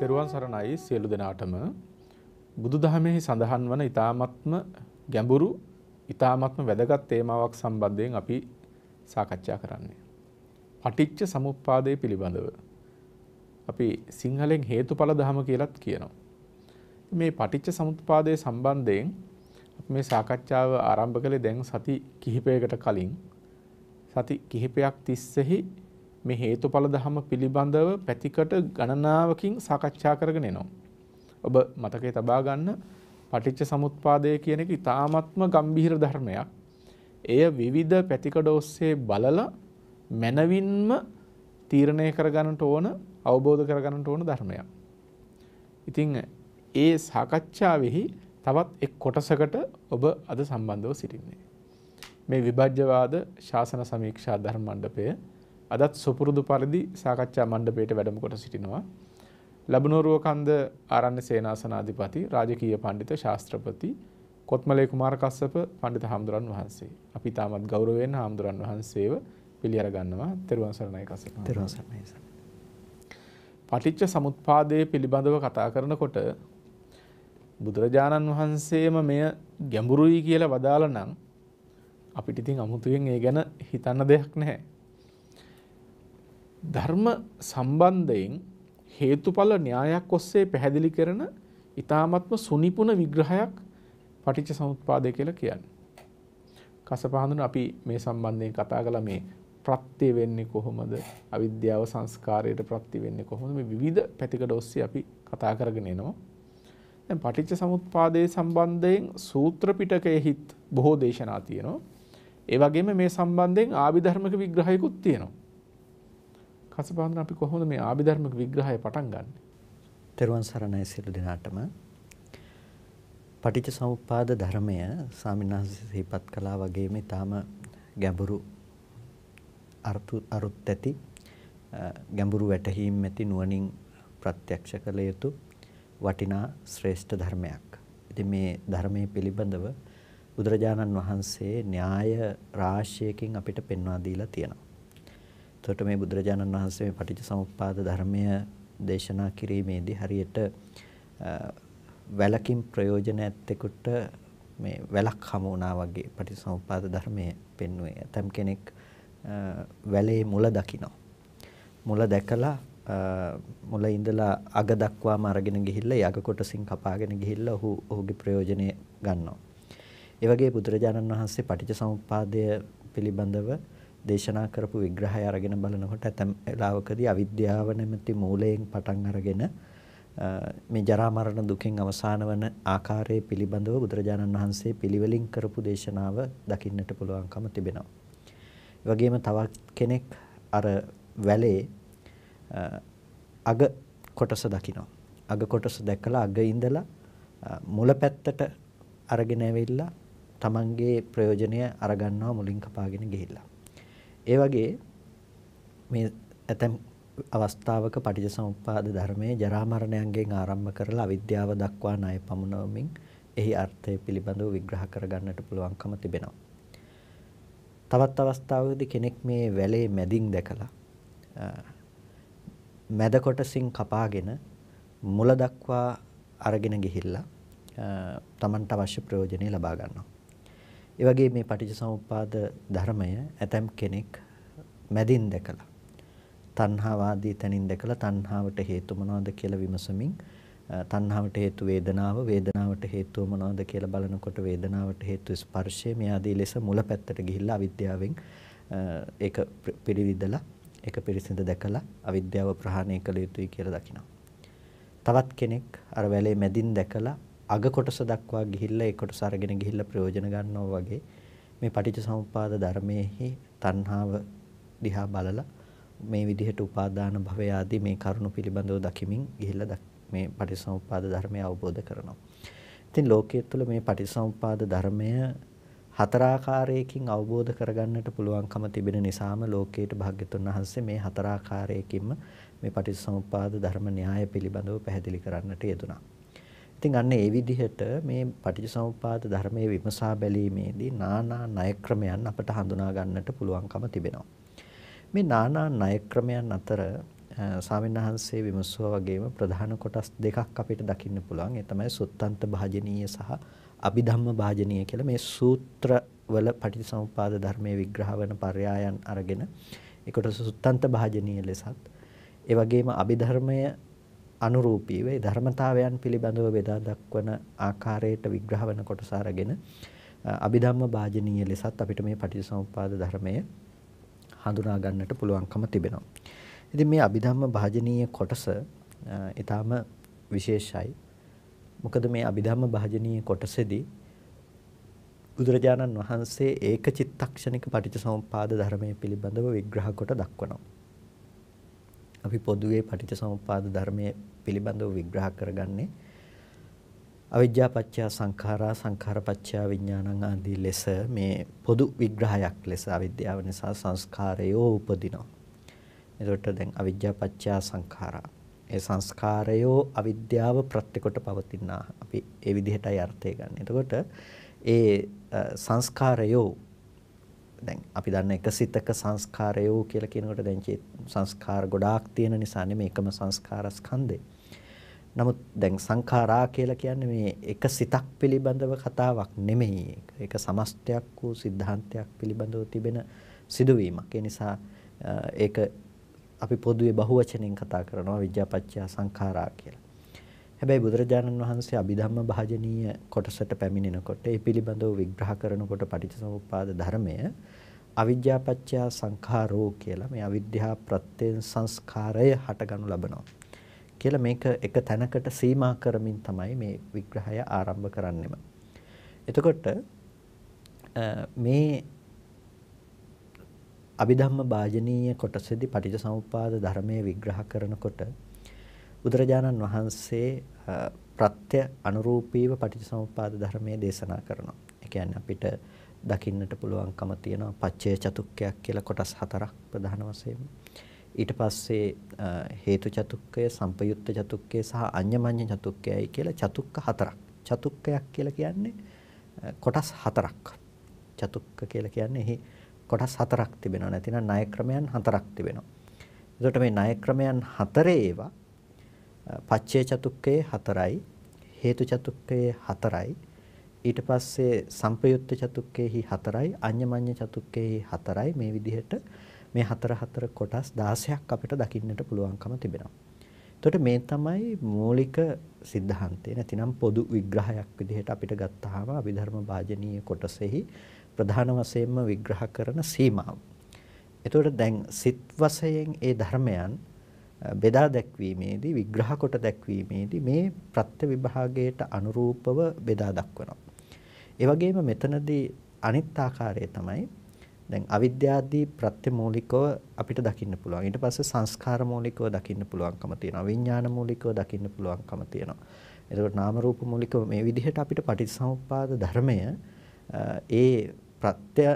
තෙරුවන් සරණයි සියලු දෙනාටම බුදුදහමෙහි සඳහන් වන ඊ타මත්ම ගැඹුරු ඊ타මත්ම වැදගත් තේමාවක් සම්බන්ධයෙන් අපි සාකච්ඡා කරන්නේ. පටිච්ච සමුප්පාදය පිළිබඳව. අපි සිංහලෙන් හේතුඵල ධම කියලත් කියනවා. මේ පටිච්ච සමුප්පාදය සම්බන්ධයෙන් මේ සාකච්ඡාව ආරම්භ කළේ දැන් සති කිහිපයකට කලින් සති කිහිපයක් තිස්සේහි මේ හේතුඵල ධහම පිළිබඳව පැතිකඩ ගණනාවකින් සාකච්ඡා කරගෙන එනවා. ඔබ මතකයේ තබා ගන්න පටිච්ච සමුප්පාදය කියන එක ඊ타ත්ම ගම්භීර ධර්මයක්. එය විවිධ පැතිකඩ ඔස්සේ බලලා මනවින්ම තීරණය කරගන්නට ඕන අවබෝධ කරගන්නට ඕන ධර්මයක්. ඉතින් ඒ සාකච්ඡාවෙහි තවත් එක් කොටසකට ඔබ අද සම්බන්ධව සිටින්නේ. මේ විභජ්‍යවාද ශාසන සමීක්ෂා ධර්ම මණ්ඩපය අදත් සොපුරුදු පරිදි සාකච්ඡා මණ්ඩපයට වැඩම කොට සිටිනවා. ලැබනෝරුව කන්ද ආරණ්‍ය සේනාසනාධිපති, රාජකීය පඬිත ශාස්ත්‍රපති කොත්මලේ කුමාරකස්සප පඬිත හාමුදුරන් වහන්සේ. අපි තාමත් ගෞරවයෙන් හාමුදුරන් වහන්සේව පිළිඅර ගන්නවා. තෙරුවන් සරණයි කස්සප. තෙරුවන් සරණයි සර්. පටිච්ච සමුප්පාදයේ පිළිබඳව කතා කරනකොට බුදුරජාණන් වහන්සේම මෙය ගැඹුරුයි කියලා වදාළ නම් අපිට ඉතින් අමුතුවෙන් ඒ ගැන හිතන්න දෙයක් නැහැ. ධර්ම සම්බන්ධයෙන් හේතුඵල න්‍යායක් ඔස්සේ පැහැදිලි කරන ඊ타ත්ම සුනිපුන විග්‍රහයක් පටිච්ච සමුප්පාදය කියලා කියන්නේ. කසපහඳුන අපි මේ සම්බන්ධයෙන් කතා කළා මේ ප්‍රත්‍ය වෙන්නේ කොහොමද? අවිද්‍යාව සංස්කාරයට ප්‍රත්‍ය වෙන්නේ කොහොමද? මේ විවිධ පැතිකඩ ඔස්සේ අපි කතා කරගෙන එනවා. දැන් පටිච්ච සමුප්පාදයේ සම්බන්ධයෙන් සූත්‍ර පිටකයෙහිත් බොහෝ දේශනා තියෙනවා. ඒ වගේම මේ සම්බන්ධයෙන් ආභිධර්මක විග්‍රහයකුත් තියෙනවා. කසපාදන අපි කොහොමද මේ ආභිධර්මික විග්‍රහය පටන් ගන්න. තෙරුවන් සරණයි සියලු දෙනාටම. පටිච්ච සමුප්පාද ධර්මය සාමිනාහන්සේ සිහිපත් කළා වගේම ඊටාම ගැඹුරු අරුත් ඇති ගැඹුරු වැටහීම් ඇති නුවණින් ප්‍රත්‍යක්ෂ කළ යුතු වටිනා ශ්‍රේෂ්ඨ ධර්මයක්. ඉතින් මේ ධර්මයේ පිළිබඳව බුදුරජාණන් වහන්සේ න්‍යාය රාශියකින් අපිට පෙන්වා දීලා තියෙනවා. එතකොට මේ බුදුරජාණන් වහන්සේ මේ පටිච්චසමුප්පාද ධර්මය දේශනා කිරීමේදී හරියට වැලකින් ප්‍රයෝජන ඇත්තෙකුට මේ වැලක් හමු වුණා වගේ පටිච්චසමුප්පාද ධර්මය පෙන්වුවේ. ඇතම් කෙනෙක් වැලේ මුල දකිනවා. මුල දැකලා මුල ඉඳලා අග දක්වාම අරගෙන ගිහිල්ලා යග කොටසින් කපාගෙන ගිහිල්ලා ඔහු ඔහුගේ ප්‍රයෝජනෙ ගන්නවා. ඒ වගේ බුදුරජාණන් වහන්සේ පටිච්චසමුප්පාදය පිළිබඳව දේශනා කරපු විග්‍රහය අරගෙන බලනකොට ඇතම් වෙලාවකදී අවිද්‍යාව නැමැති මූලයෙන් පටන් අරගෙන මේ ජරා මරණ දුකෙන් අවසාන වන ආකාරයේ පිළිබඳව බුදුරජාණන් වහන්සේ පිළිවෙලින් කරපු දේශනාව දකින්නට පුළුවන්කම තිබෙනවා. ඒ වගේම තවත් කෙනෙක් අර වැලේ අග කොටස දකිනවා. අග කොටස දැකලා අග ඉඳලා මුල පැත්තට අරගෙන ඇවිල්ලා තමන්ගේ ප්‍රයෝජනය අරගන්නවා මුලින් කපාගෙන ගිහිල්ලා. ඒ වගේ මේ ඇතැම් අවස්ථාවක පටිච්චසමුප්පාද ධර්මයේ ජරා මරණයන්ගෙන් ආරම්භ කරලා අවිද්‍යාව දක්වා ණය පමුණවමින් එහි අර්ථය පිළිබඳව විග්‍රහ කරගන්නට පුළුවන්කම තිබෙනවා. තවත් අවස්ථාවකදී කෙනෙක් මේ වැලේ මැදින් දැකලා මැද කොටසින් කපාගෙන මුල දක්වා අරගෙන ගිහිල්ලා තමන්ට අවශ්‍ය ප්‍රයෝජනෙ ලබා ගන්නවා. ඒ වගේ මේ පටිච්චසමුප්පාද ධර්මය ඇතම් කෙනෙක් මැදින් දැකලා තණ්හාවාදී තැනින් දැකලා තණ්හාවට හේතු මොනවද කියලා විමසමින් තණ්හාවට හේතු වේදනාව වේදනාවට හේතුව මොනවද කියලා බලනකොට වේදනාවට හේතු ස්පර්ශය මේ ආදී ලෙස මුල පැත්තට ගිහිල්ලා අවිද්‍යාවෙන් ඒක පිළිවිදලා ඒක පිරිසිඳ දැකලා අවිද්‍යාව ප්‍රහාණය කළ යුතුයි කියලා දකිනවා. තවත් කෙනෙක් අර වැලේ මැදින් දැකලා අග කොටස දක්වා ගිහිල්ලා ඒ කොටස අරගෙන ගිහිල්ලා ප්‍රයෝජන ගන්නවා වගේ මේ පටිච්චසමුප්පාද ධර්මයේහි තණ්හාව දිහා බලලා මේ විදිහට උපාදාන භවය ආදී මේ කරුණු පිළිබඳව දකිමින් ගිහිල්ලා මේ පටිච්චසමුප්පාද ධර්මය අවබෝධ කරනවා. ඉතින් ලෝකයේ තුල මේ පටිච්චසමුප්පාද ධර්මය හතරාකාරයකින් අවබෝධ කරගන්නට පුළුවන්කම තිබෙන නිසාම ලෝකයේ භාග්‍යතුන් වහන්සේ මේ හතරාකාරයකින්ම මේ පටිච්චසමුප්පාද ධර්ම න්‍යාය පිළිබඳව පැහැදිලි කරන්නට යෙදුණා. ඉතින් අන්න ඒ විදිහට මේ පටිච්චසමුප්පාද ධර්මයේ විමසා බැලීමේදී නානා ණය ක්‍රමයන් අපට හඳුනා ගන්නට පුළුවන්කම තිබෙනවා. මේ නානා ණය ක්‍රමයන් අතර සාමින්හන්සේ විමසුවා වගේම ප්‍රධාන කොටස් දෙකක් අපිට දකින්න පුළුවන්. ඒ තමයි සුත්තන්ත භාජනීය සහ අභිධම්ම භාජනීය කියලා මේ සූත්‍ර වල පටිච්චසමුප්පාද ධර්මයේ විග්‍රහ වෙන පర్యాయයන් අරගෙන ඒකට සුත්තන්ත භාජනීය ලෙසත් ඒ වගේම අභිධර්මයේ අනුරූපීව ඒ ධර්මතාවයන් පිළිබඳව බෙදා දක්වන ආකාරයට විග්‍රහ වන කොටස අරගෙන අභිධම්ම වාජනීය ලෙසත් අපිට මේ පටිච්චසමුප්පාද ධර්මය හඳුනා ගන්නට පුළුවන්කම තිබෙනවා. ඉතින් මේ අභිධම්ම වාජනීය කොටස ඊටාම විශේෂයි. මොකද මේ අභිධම්ම වාජනීය කොටසේදී බුදුරජාණන් වහන්සේ ඒක චිත්තක්ෂණික පටිච්චසමුප්පාද ධර්මය පිළිබඳව විග්‍රහ කොට දක්වනවා. අපි පොදුවේ පටිච්චසමුප්පාද ධර්මයේ පිළිබඳව විග්‍රහ කරගන්නේ අවිජ්ජා පත්‍ය සංඛාරා සංඛාර පත්‍ය විඥානං ආදී ලෙස මේ පොදු විග්‍රහයක් ලෙස අවිද්‍යාව නිසා සංස්කාරයෝ උපදිනවා. එතකොට දැන් අවිජ්ජා පත්‍ය සංඛාරා. ඒ සංස්කාරයෝ අවිද්‍යාව ප්‍රත්‍යකොට පවතිනා. අපි ඒ විදිහටයි අර්ථය ගන්න. එතකොට ඒ සංස්කාරයෝ දැන් අපි දන්න එක සිතක සංස්කාරය වූ කියලා කියනකොට දැන් සංස්කාර ගොඩාක් තියෙන නිසා නෙමෙයි එකම සංස්කාර ස්කන්ධය. නමුත් දැන් සංඛාරා කියලා කියන්නේ මේ එක සිතක් පිළිබඳව කතාවක් නෙමෙයි. ඒක සමස්තයක් වූ સિદ્ધාන්තයක් පිළිබඳව තිබෙන සිදුවීමක්. ඒ නිසා ඒක අපි පොදුවේ බහුවචනෙන් කතා කරනවා විද්‍යාපච්චය සංඛාරා කියලා. හැබැයි බුදුරජාණන් වහන්සේ අභිධම්ම භාජනීය කොටසට පැමිණෙනකොට ඒ පිළිබඳව විග්‍රහ කරනකොට පටිච්චසමුප්පාද ධර්මය අවිද්‍යාපච්චය සංඛාරෝ කියලා මේ අවිද්‍යා ප්‍රත්‍යයෙන් සංස්කාරය හටගනු ලබනවා කියලා මේක එක තැනකට සීමා කරමින් තමයි මේ විග්‍රහය ආරම්භ කරන්නෙම. එතකොට මේ අභිධම්ම භාජනීය කොටසේදී පටිච්චසමුප්පාද ධර්මයේ විග්‍රහ කරනකොට බුදුරජාණන් වහන්සේ ප්‍රත්‍ය අනුරූපීව පටිච්චසමුප්පාද ධර්මයේ දේශනා කරනවා. ඒ කියන්නේ අපිට දකින්නට පුළුවන්කම තියෙන පච්චේ චතුක්කයක් කියලා කොටස් හතරක් ප්‍රධාන වශයෙන්. ඊට පස්සේ හේතු චතුක්කය, සම්පයුක්ත චතුක්කය සහ අඤ්ඤමඤ්ඤ චතුක්කයයි කියලා චතුක්ක හතරක්. චතුක්කයක් කියලා කියන්නේ කොටස් හතරක්. චතුක්ක කියලා කියන්නේ එහි කොටස් හතරක් තිබෙනවා. නැතිනම් ණය ක්‍රමයන් හතරක් තිබෙනවා. එතකොට මේ ණය ක්‍රමයන් හතරේ ඒවා පච්චේ චතුක්කයේ 4යි හේතු චතුක්කයේ 4යි ඊට පස්සේ සම්පයුත්ත චතුක්කයේහි 4යි අඤ්ඤමඤ්ඤ චතුක්කයේහි 4යි මේ විදිහට මේ හතර හතර කොටස් 16ක් අපිට දකින්නට පුළුවන්කම තිබෙනවා. එතකොට මේ තමයි මූලික સિદ્ધාන්තය නැතිනම් පොදු විග්‍රහයක් විදිහට අපිට ගත්තාම අභිධර්ම භාජනීය කොටසෙහි ප්‍රධාන වශයෙන්ම විග්‍රහ කරන සීමාව. එතකොට දැන් සිත් වශයෙන් ඒ ධර්මයන් බෙදා දැක්වීමේදී විග්‍රහ කොට දැක්වීමේදී මේ ප්‍රත්‍ය විභාගයට අනුරූපව බෙදා දක්වනවා. ඒ වගේම මෙතනදී අනිත් ආකාරය තමයි දැන් අවිද්‍යාදී ප්‍රත්‍ය මූලිකව අපිට දකින්න පුළුවන්. ඊට පස්සේ සංස්කාර මූලිකව දකින්න පුළුවන්කම තියෙනවා. විඥාන මූලිකව දකින්න පුළුවන්කම තියෙනවා. එතකොට නාම රූප මූලිකව මේ විදිහට අපිට පටිච්චසමුප්පාද ධර්මය ඒ ප්‍රත්‍ය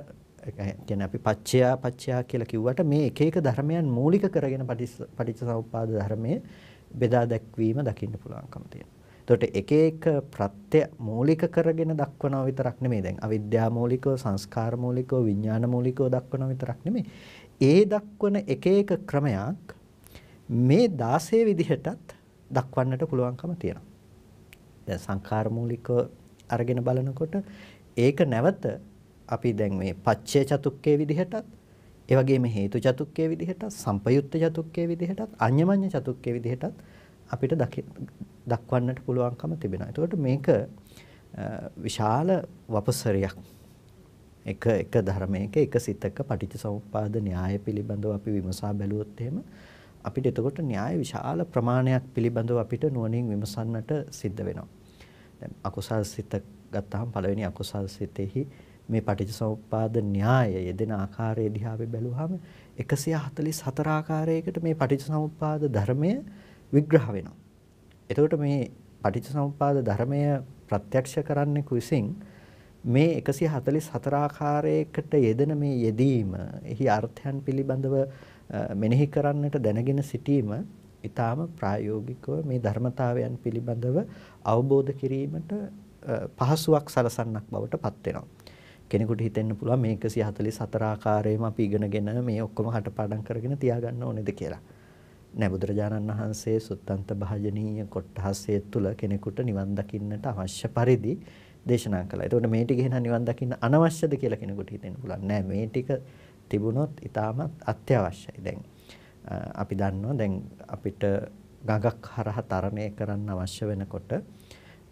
කියන්නේ අපි පච්චයා පච්චයා කියලා කිව්වට මේ එක එක ධර්මයන් මූලික කරගෙන පටිච්චසමුප්පාද ධර්මයේ බෙදා දැක්වීම දකින්න පුළුවන්කම තියෙනවා. එතකොට එක එක ප්‍රත්‍ය මූලික කරගෙන දක්වනවා විතරක් නෙමෙයි දැන් අවිද්‍යා මූලිකව සංස්කාර මූලිකව විඥාන මූලිකව දක්වනවා විතරක් නෙමෙයි. ඒ දක්වන එක එක ක්‍රමයක් මේ 16 විදිහටත් දක්වන්නට පුළුවන්කම තියෙනවා. දැන් සංකාර මූලිකව අරගෙන බලනකොට ඒක නැවත අපි දැන් මේ පච්චේ චතුක්කයේ විදිහටත් ඒ වගේම හේතු චතුක්කයේ විදිහටත් සම්පයුත්ත චතුක්කයේ විදිහටත් අඤ්ඤමඤ්ඤ චතුක්කයේ විදිහටත් අපිට දක්වන්නට පුළුවන්කම තිබෙනවා. ඒකට මේක විශාල වපසරයක්. එක එක ධර්මයක එක සිතක පටිච්චසමුප්පාද න්‍යාය පිළිබඳව අපි විමසා බැලුවොත් එහෙම අපිට එතකොට න්‍යාය විශාල ප්‍රමාණයක් පිළිබඳව අපිට නුවණින් විමසන්නට සිද්ධ වෙනවා. දැන් අකුසල් සිත ගත්තාම පළවෙනි අකුසල් සිතෙහි මේ පටිච්චසමුප්පාද න්‍යාය යෙදෙන ආකාරය දිහා අපි බැලුවාම 144 ආකාරයකට මේ පටිච්චසමුප්පාද ධර්මය විග්‍රහ වෙනවා. එතකොට මේ පටිච්චසමුප්පාද ධර්මය ප්‍රත්‍යක්ෂ කරන්නෙකු විසින් මේ 144 ආකාරයකට යෙදෙන මේ යෙදීම, එහි අර්ථයන් පිළිබඳව මෙනෙහි කරන්නට දැනගෙන සිටීම ඊටාම ප්‍රායෝගිකව මේ ධර්මතාවයන් පිළිබඳව අවබෝධ කිරීමට පහසුවක් සලසන්නක් බවට පත් වෙනවා. කෙනෙකුට හිතෙන්න පුළුවන් මේ 144 ආකාරයෙන්ම අපි ඉගෙනගෙන මේ ඔක්කොම හටපාඩම් කරගෙන තියාගන්න ඕනේද කියලා. නෑ බුදුරජාණන් වහන්සේ සුත්තන්ත භාජනීය කොට්ටහසේ තුල කෙනෙකුට නිවන් දකින්නට අවශ්‍ය පරිදි දේශනා කළා. එතකොට මේ ටික එහෙනම් නිවන් දකින්න අනවශ්‍යද කියලා කෙනෙකුට හිතෙන්න පුළුවන්. නෑ මේ ටික තිබුණොත් ඉතාමත් අත්‍යවශ්‍යයි. දැන් අපි දන්නවා දැන් අපිට ගඟක් හරහා තරණය කරන්න අවශ්‍ය වෙනකොට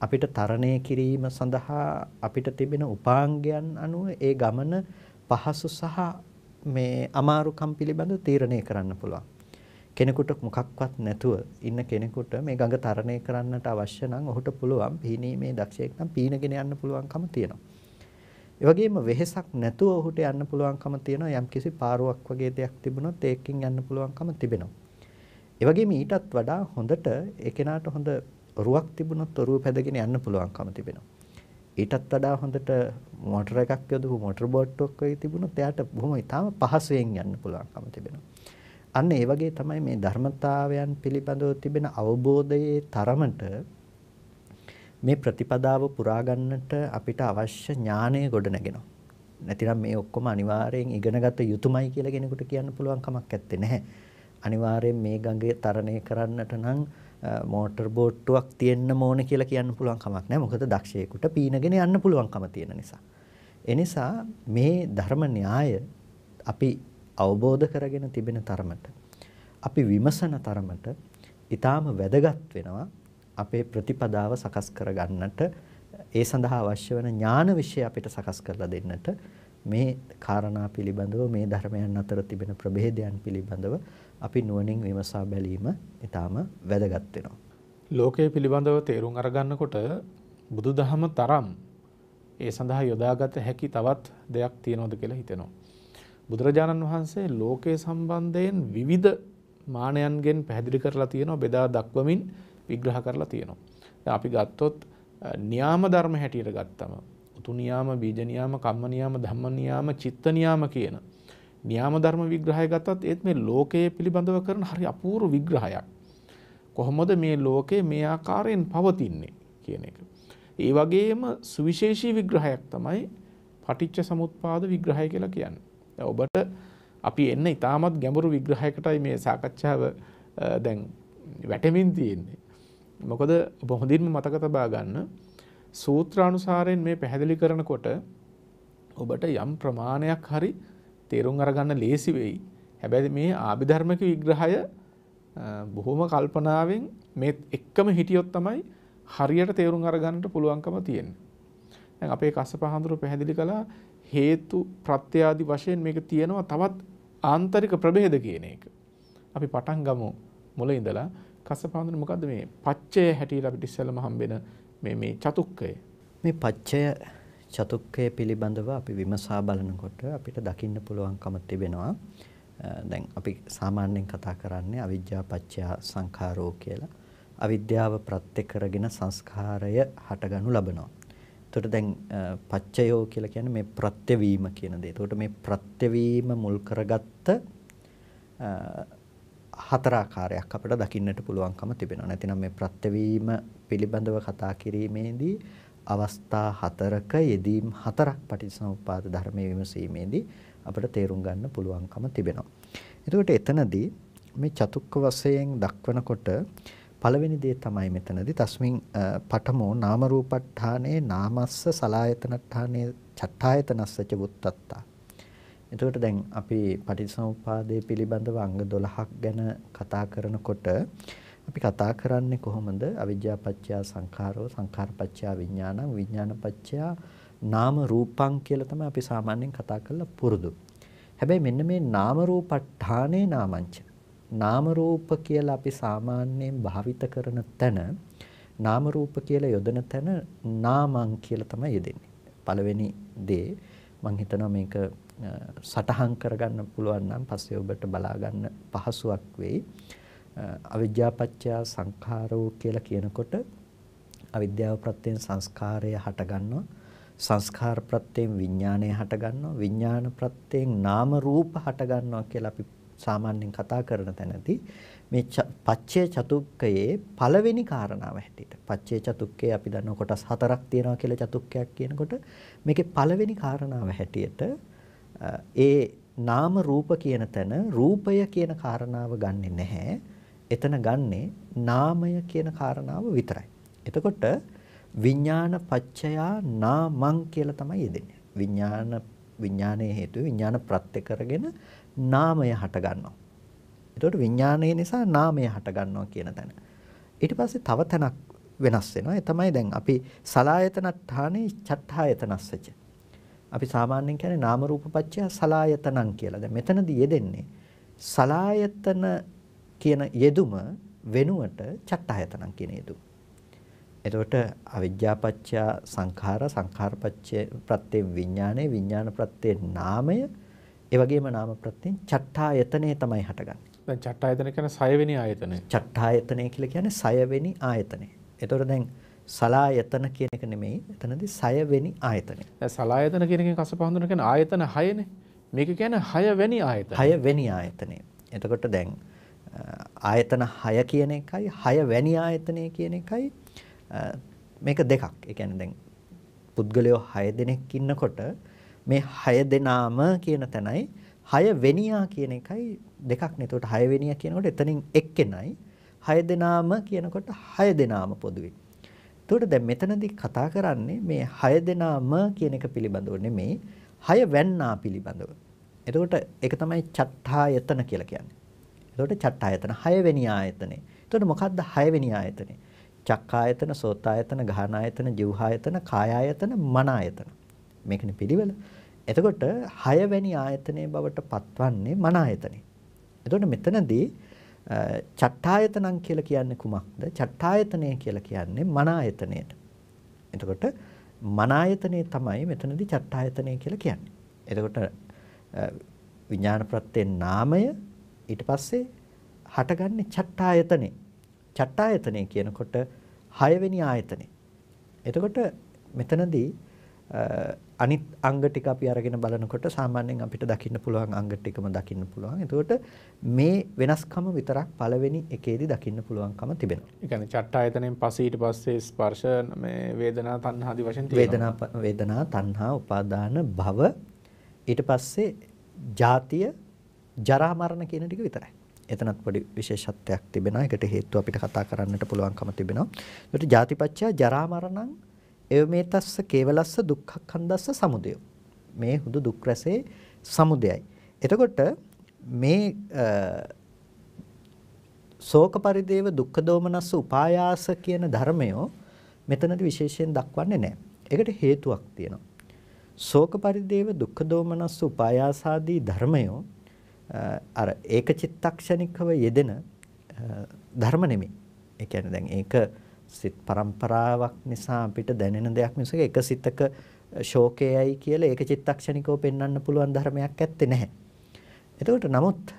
අපිට තරණය කිරීම සඳහා අපිට තිබෙන උපාංගයන් අනුව ඒ ගමන පහසු සහ මේ අමාරුකම් පිළිබඳ තීරණය කරන්න පුළුවන්. කෙනෙකුට මොකක්වත් නැතුව ඉන්න කෙනෙකුට මේ ගඟ තරණය කරන්නට අවශ්‍ය නම් ඔහුට පුළුවන් පීනීමේ දක්ෂයෙක් නම් පීනගෙන යන්න පුළුවන්කම තියෙනවා. ඒ වගේම වෙහෙසක් නැතුව ඔහුට යන්න පුළුවන්කම තියෙනවා යම්කිසි පාරුවක් වගේ දෙයක් තිබුණොත් ඒකෙන් යන්න පුළුවන්කම තිබෙනවා. ඒ වගේම ඊටත් වඩා හොඳට ඒ කෙනාට හොඳ ඔරුවක් තිබුණොත් ඔරුව පැදගෙන යන්න පුළුවන්කම තිබෙනවා. ඊටත් වඩා හොඳට මොටර එකක් යොදපු මොටර බෝට්ටුවක් වගේ තිබුණොත් එයාට බොහොම ඉතාම පහසුවෙන් යන්න පුළුවන්කම තිබෙනවා. අන්න ඒ වගේ තමයි මේ ධර්මතාවයන් පිළිබඳව තිබෙන අවබෝධයේ තරමට මේ ප්‍රතිපදාව පුරා ගන්නට අපිට අවශ්‍ය ඥානය ගොඩ නැගෙනවා. නැතිනම් මේ ඔක්කොම අනිවාර්යෙන් ඉගෙනගත යුතුමයි කියලා කෙනෙකුට කියන්න පුළුවන් කමක් නැත්තේ නැහැ. අනිවාර්යෙන් මේ ගඟේ තරණය කරන්නට නම් මෝටර් බෝට්ටුවක් තියෙන්න ඕන කියලා කියන්න පුළුවන් කමක් නැහැ. මොකද දක්ෂයෙකුට පීනගෙන යන්න පුළුවන්කම තියෙන නිසා. එනිසා මේ ධර්ම න්‍යාය අපි අවබෝධ කරගෙන තිබෙන තරමට අපි විමසන තරමට ඊටාම වැදගත් වෙනවා අපේ ප්‍රතිපදාව සකස් කරගන්නට ඒ සඳහා අවශ්‍ය වන ඥාන વિશે අපිට සකස් කරලා දෙන්නට මේ කාරණා පිළිබඳව මේ ධර්මයන් අතර තිබෙන ප්‍රභේදයන් පිළිබඳව අපි නුවණින් විමසා බැලීම ඊටාම වැදගත් වෙනවා. ලෝකයේ පිළිබඳව තේරුම් අරගන්නකොට බුදුදහම තරම් ඒ සඳහා යොදාගත හැකි තවත් දෙයක් තියෙනවද කියලා හිතෙනවා. බුදුරජාණන් වහන්සේ ලෝකයේ සම්බන්ධයෙන් විවිධ මානයන්ගෙන් පැහැදිලි කරලා තියෙනවා බෙදා දක්වමින් විග්‍රහ කරලා තියෙනවා. අපි ගත්තොත් න්‍යාම ධර්ම හැටියට ගත්තම උතු නියාම, බීජ නියාම, කම්ම නියාම, ධම්ම නියාම, චිත්ත නියාම කියන න්‍යාම ධර්ම විග්‍රහය ගත්තත් ඒත් මේ ලෝකයේ පිළිබඳව කරන හරි අපූර්ව විග්‍රහයක්. කොහොමද මේ ලෝකේ මේ ආකාරයෙන් පවතින්නේ කියන එක. ඒ වගේම සුවිශේෂී විග්‍රහයක් තමයි පටිච්ච සමුප්පාද විග්‍රහය කියලා කියන්නේ. දැන් ඔබට අපි එන්න ඉතාමත් ගැඹුරු විග්‍රහයකටයි මේ සාකච්ඡාව දැන් වැටෙමින් තියෙන්නේ. මොකද ඔබ හොඳින්ම මතක තබා ගන්න සූත්‍රානුසාරයෙන් මේ පැහැදිලි කරනකොට ඔබට යම් ප්‍රමාණයක් හරි තේරුම් අරගන්න ලේසි වෙයි. හැබැයි මේ ආභිධර්මක විග්‍රහය බොහොම කල්පනාවෙන් මේ එක්කම හිටියොත් තමයි හරියට තේරුම් අරගන්නට පුළුවන්කම තියෙන්නේ. දැන් අපේ කස්සප හඳුර පැහැදිලි කළා හේතු ප්‍රත්‍යාදි වශයෙන් මේක තියෙනවා තවත් ආන්තරික ප්‍රභේද කියන එක. අපි පටන් ගමු මුල ඉඳලා කස්සප හඳුර මොකද්ද මේ පච්චය හැටියට අපිට ඉස්සෙල්ලාම හම්බෙන මේ මේ චතුක්කය. මේ පච්චය චතුක්කය පිළිබඳව අපි විමසා බලනකොට අපිට දකින්න පුළුවන්කම තිබෙනවා. දැන් අපි සාමාන්‍යයෙන් කතා කරන්නේ අවිද්‍යා පත්‍ය සංඛාරෝ කියලා. අවිද්‍යාව ප්‍රත්‍ය කරගෙන සංස්කාරය හටගනු ලබනවා. එතකොට දැන් පත්‍යයෝ කියලා කියන්නේ මේ ප්‍රත්‍ය වීම කියන දේ. එතකොට මේ ප්‍රත්‍ය වීම මුල් කරගත්ත හතර ආකාරයක් අපිට දකින්නට පුළුවන්කම තිබෙනවා. නැතිනම් මේ ප්‍රත්‍යවීම පිළිබඳව කතා කිරීමේදී අවස්ථා හතරක යෙදීම් හතරක් පටිච්චසමුප්පාද ධර්මයේ විමසීමේදී අපිට තේරුම් ගන්න පුළුවන්කම තිබෙනවා. එතකොට එතනදී මේ චතුක්ක වශයෙන් දක්වනකොට පළවෙනි දේ තමයි මෙතනදී තස්මින් පඨමෝ නාම රූපට්ඨානේ නාමස්ස සලායතනට්ඨානේ චත්තායතනස්සච බුත්තත්තා. එතකොට දැන් අපි පටිච්චසමුප්පාදයේ පිළිබඳව අංග 12ක් ගැන කතා කරනකොට අපි කතා කරන්නේ කොහොමද? අවිජ්ජාපච්චය සංඛාරෝ සංඛාරපච්චය විඥානං විඥානපච්චය නාම රූපං කියලා තමයි අපි සාමාන්‍යයෙන් කතා කරලා පුරුදු. හැබැයි මෙන්න මේ නාම රූපට්ඨානේ නාමංච. නාම රූප කියලා අපි සාමාන්‍යයෙන් භාවිත කරන තැන නාම රූප කියලා යොදන තැන නාමං කියලා තමයි යෙදෙන්නේ. පළවෙනි දේ මම හිතනවා මේක සටහන් කරගන්න පුළුවන් නම් පස්සේ ඔබට බලා ගන්න පහසුවක් වෙයි. අවිජ්ජාපච්චය සංඛාරෝ කියලා කියනකොට අවිද්‍යාව ප්‍රත්‍යයෙන් සංස්කාරය හටගන්නවා සංස්කාර ප්‍රත්‍යයෙන් විඥානය හටගන්නවා විඥාන ප්‍රත්‍යයෙන් නාම රූප හටගන්නවා කියලා අපි සාමාන්‍යයෙන් කතා කරන තැනදී මේ පච්චේ චතුක්කයේ පළවෙනි කාරණාව හැටියට පච්චේ චතුක්කයේ අපි දන්න කොටස් හතරක් තියෙනවා කියලා චතුක්කයක් කියනකොට මේකේ පළවෙනි කාරණාව හැටියට ඒ නාම රූප කියන තැන රූපය කියන කාරණාව ගන්නෙ නැහැ එතන ගන්නේ නාමය කියන කාරණාව විතරයි. එතකොට විඥාන පච්චයා නාමං කියලා තමයි යෙදෙන්නේ. විඥාන විඥානයේ හේතුව විඥාන ප්‍රත්‍ය කරගෙන නාමය හට ගන්නවා. එතකොට විඥානයේ නිසා නාමය හට ගන්නවා කියන තැන. ඊට පස්සේ තව තැනක් වෙනස් වෙනවා. ඒ තමයි දැන් අපි සලායතනත්ථානේ චත්තායතනස්සච. අපි සාමාන්‍යයෙන් කියන්නේ නාම රූප පත්‍ය සලායතනං කියලා. දැන් මෙතනදී යෙදෙන්නේ සලායතන කියන යෙදුම වෙනුවට චත්තායතනං කියන යෙදුම. එතකොට අවිජ්ජාපච්චය සංඛාර සංඛාරපච්චය ප්‍රත්‍යේ විඥානේ විඥාන ප්‍රත්‍යේ නාමය ඒ වගේම නාම ප්‍රත්‍යෙන් චත්තායතනේ තමයි හටගන්නේ. දැන් චත්තායතන කියන්නේ 6 වෙනි ආයතනය. චත්තායතනය කියලා කියන්නේ 6 වෙනි ආයතනය. එතකොට දැන් සලායතන කියන එක නෙමෙයි. එතනදී 6 වෙනි ආයතනය. දැන් සලායතන කියන එකෙන් කසපහඳුන කියන්නේ ආයතන 6නේ. මේක කියන්නේ 6 වෙනි ආයතනය. 6 වෙනි ආයතනය. එතකොට දැන් ආයතන 6 කියන එකයි 6 වැනි ආයතනය කියන එකයි මේක දෙකක්. ඒ කියන්නේ දැන් පුද්ගලයෝ 6 දෙනෙක් ඉන්නකොට මේ 6 දෙනාම කියන තැනයි 6 වෙනියා කියන එකයි දෙකක් නේ. එතකොට 6 වෙනියා කියනකොට එතනින් එක්කෙනයි 6 දෙනාම කියනකොට 6 දෙනාම පොදුවේ. එතකොට දැන් මෙතනදී කතා කරන්නේ මේ 6 දෙනාම කියන එක පිළිබඳව නෙමෙයි 6 වැන්නා පිළිබඳව. එතකොට ඒක තමයි චත්තායතන කියලා කියන්නේ. එතකොට චත් ආයතන 6 වෙනි ආයතනේ. එතකොට මොකද්ද 6 වෙනි ආයතනේ? චක්කායතන, සෝතායතන, ගහනායතන, ජීවහායතන, කායායතන, මනායතන. මේකනේ පිළිවෙල. එතකොට 6 වෙනි ආයතනයේ බවට පත්වන්නේ මනායතනේ. එතකොට මෙතනදී චට්ඨායතනං කියලා කියන්නේ කුමක්ද? චට්ඨායතනය කියලා කියන්නේ මනායතනයට. එතකොට මනායතනය තමයි මෙතනදී චට්ඨායතනය කියලා කියන්නේ. එතකොට විඥාන ප්‍රත්‍යේ නාමය ඊට පස්සේ හටගන්නේ චට්ටායතනේ. චට්ටායතනේ කියනකොට 6 වෙනි ආයතනේ. එතකොට මෙතනදී අනිත් අංග ටික අපි අරගෙන බලනකොට සාමාන්‍යයෙන් අපිට දකින්න පුළුවන් අංග ටිකම දකින්න පුළුවන්. එතකොට මේ වෙනස්කම විතරක් පළවෙනි එකේදී දකින්න පුළුවන්කම තිබෙනවා. ඒ කියන්නේ චට්ටායතනෙන් පස්සේ ඊට පස්සේ ස්පර්ශ මේ වේදනා තණ්හා ආදී වශයෙන් තියෙනවා. වේදනා වේදනා තණ්හා උපාදාන භව ඊට පස්සේ ජාතිය ජරා මරණ කියන ටික විතරයි. එතනත් පොඩි විශේෂත්වයක් තිබෙනවා. ඒකට හේතුව අපිට කතා කරන්නට පුළුවන්කම තිබෙනවා. ඒකට ජාතිපච්චය ජරා මරණං එවමෙතස්ස කේවලස්ස දුක්ඛක්ඛන්දස්ස සමුදය. මේ හුදු දුක් රැසේ සමුදයයි. එතකොට මේ ශෝක පරිදේව දුක්ඛ දෝමනස්ස උපායාස කියන ධර්මයෝ මෙතනදී විශේෂයෙන් දක්වන්නේ නැහැ. ඒකට හේතුවක් තියෙනවා. ශෝක පරිදේව දුක්ඛ දෝමනස්ස උපායාසාදී ධර්මයෝ අර ඒක චිත්තක්ෂණිකව යෙදෙන ධර්ම නෙමෙයි. ඒ කියන්නේ දැන් ඒක සිත් પરම්පරාවක් නිසා අපිට දැනෙන දෙයක් මිසක එක සිතක ශෝකයයි කියලා ඒක චිත්තක්ෂණිකව පෙන්වන්න පුළුවන් ධර්මයක් ඇත්තේ නැහැ. එතකොට නමුත්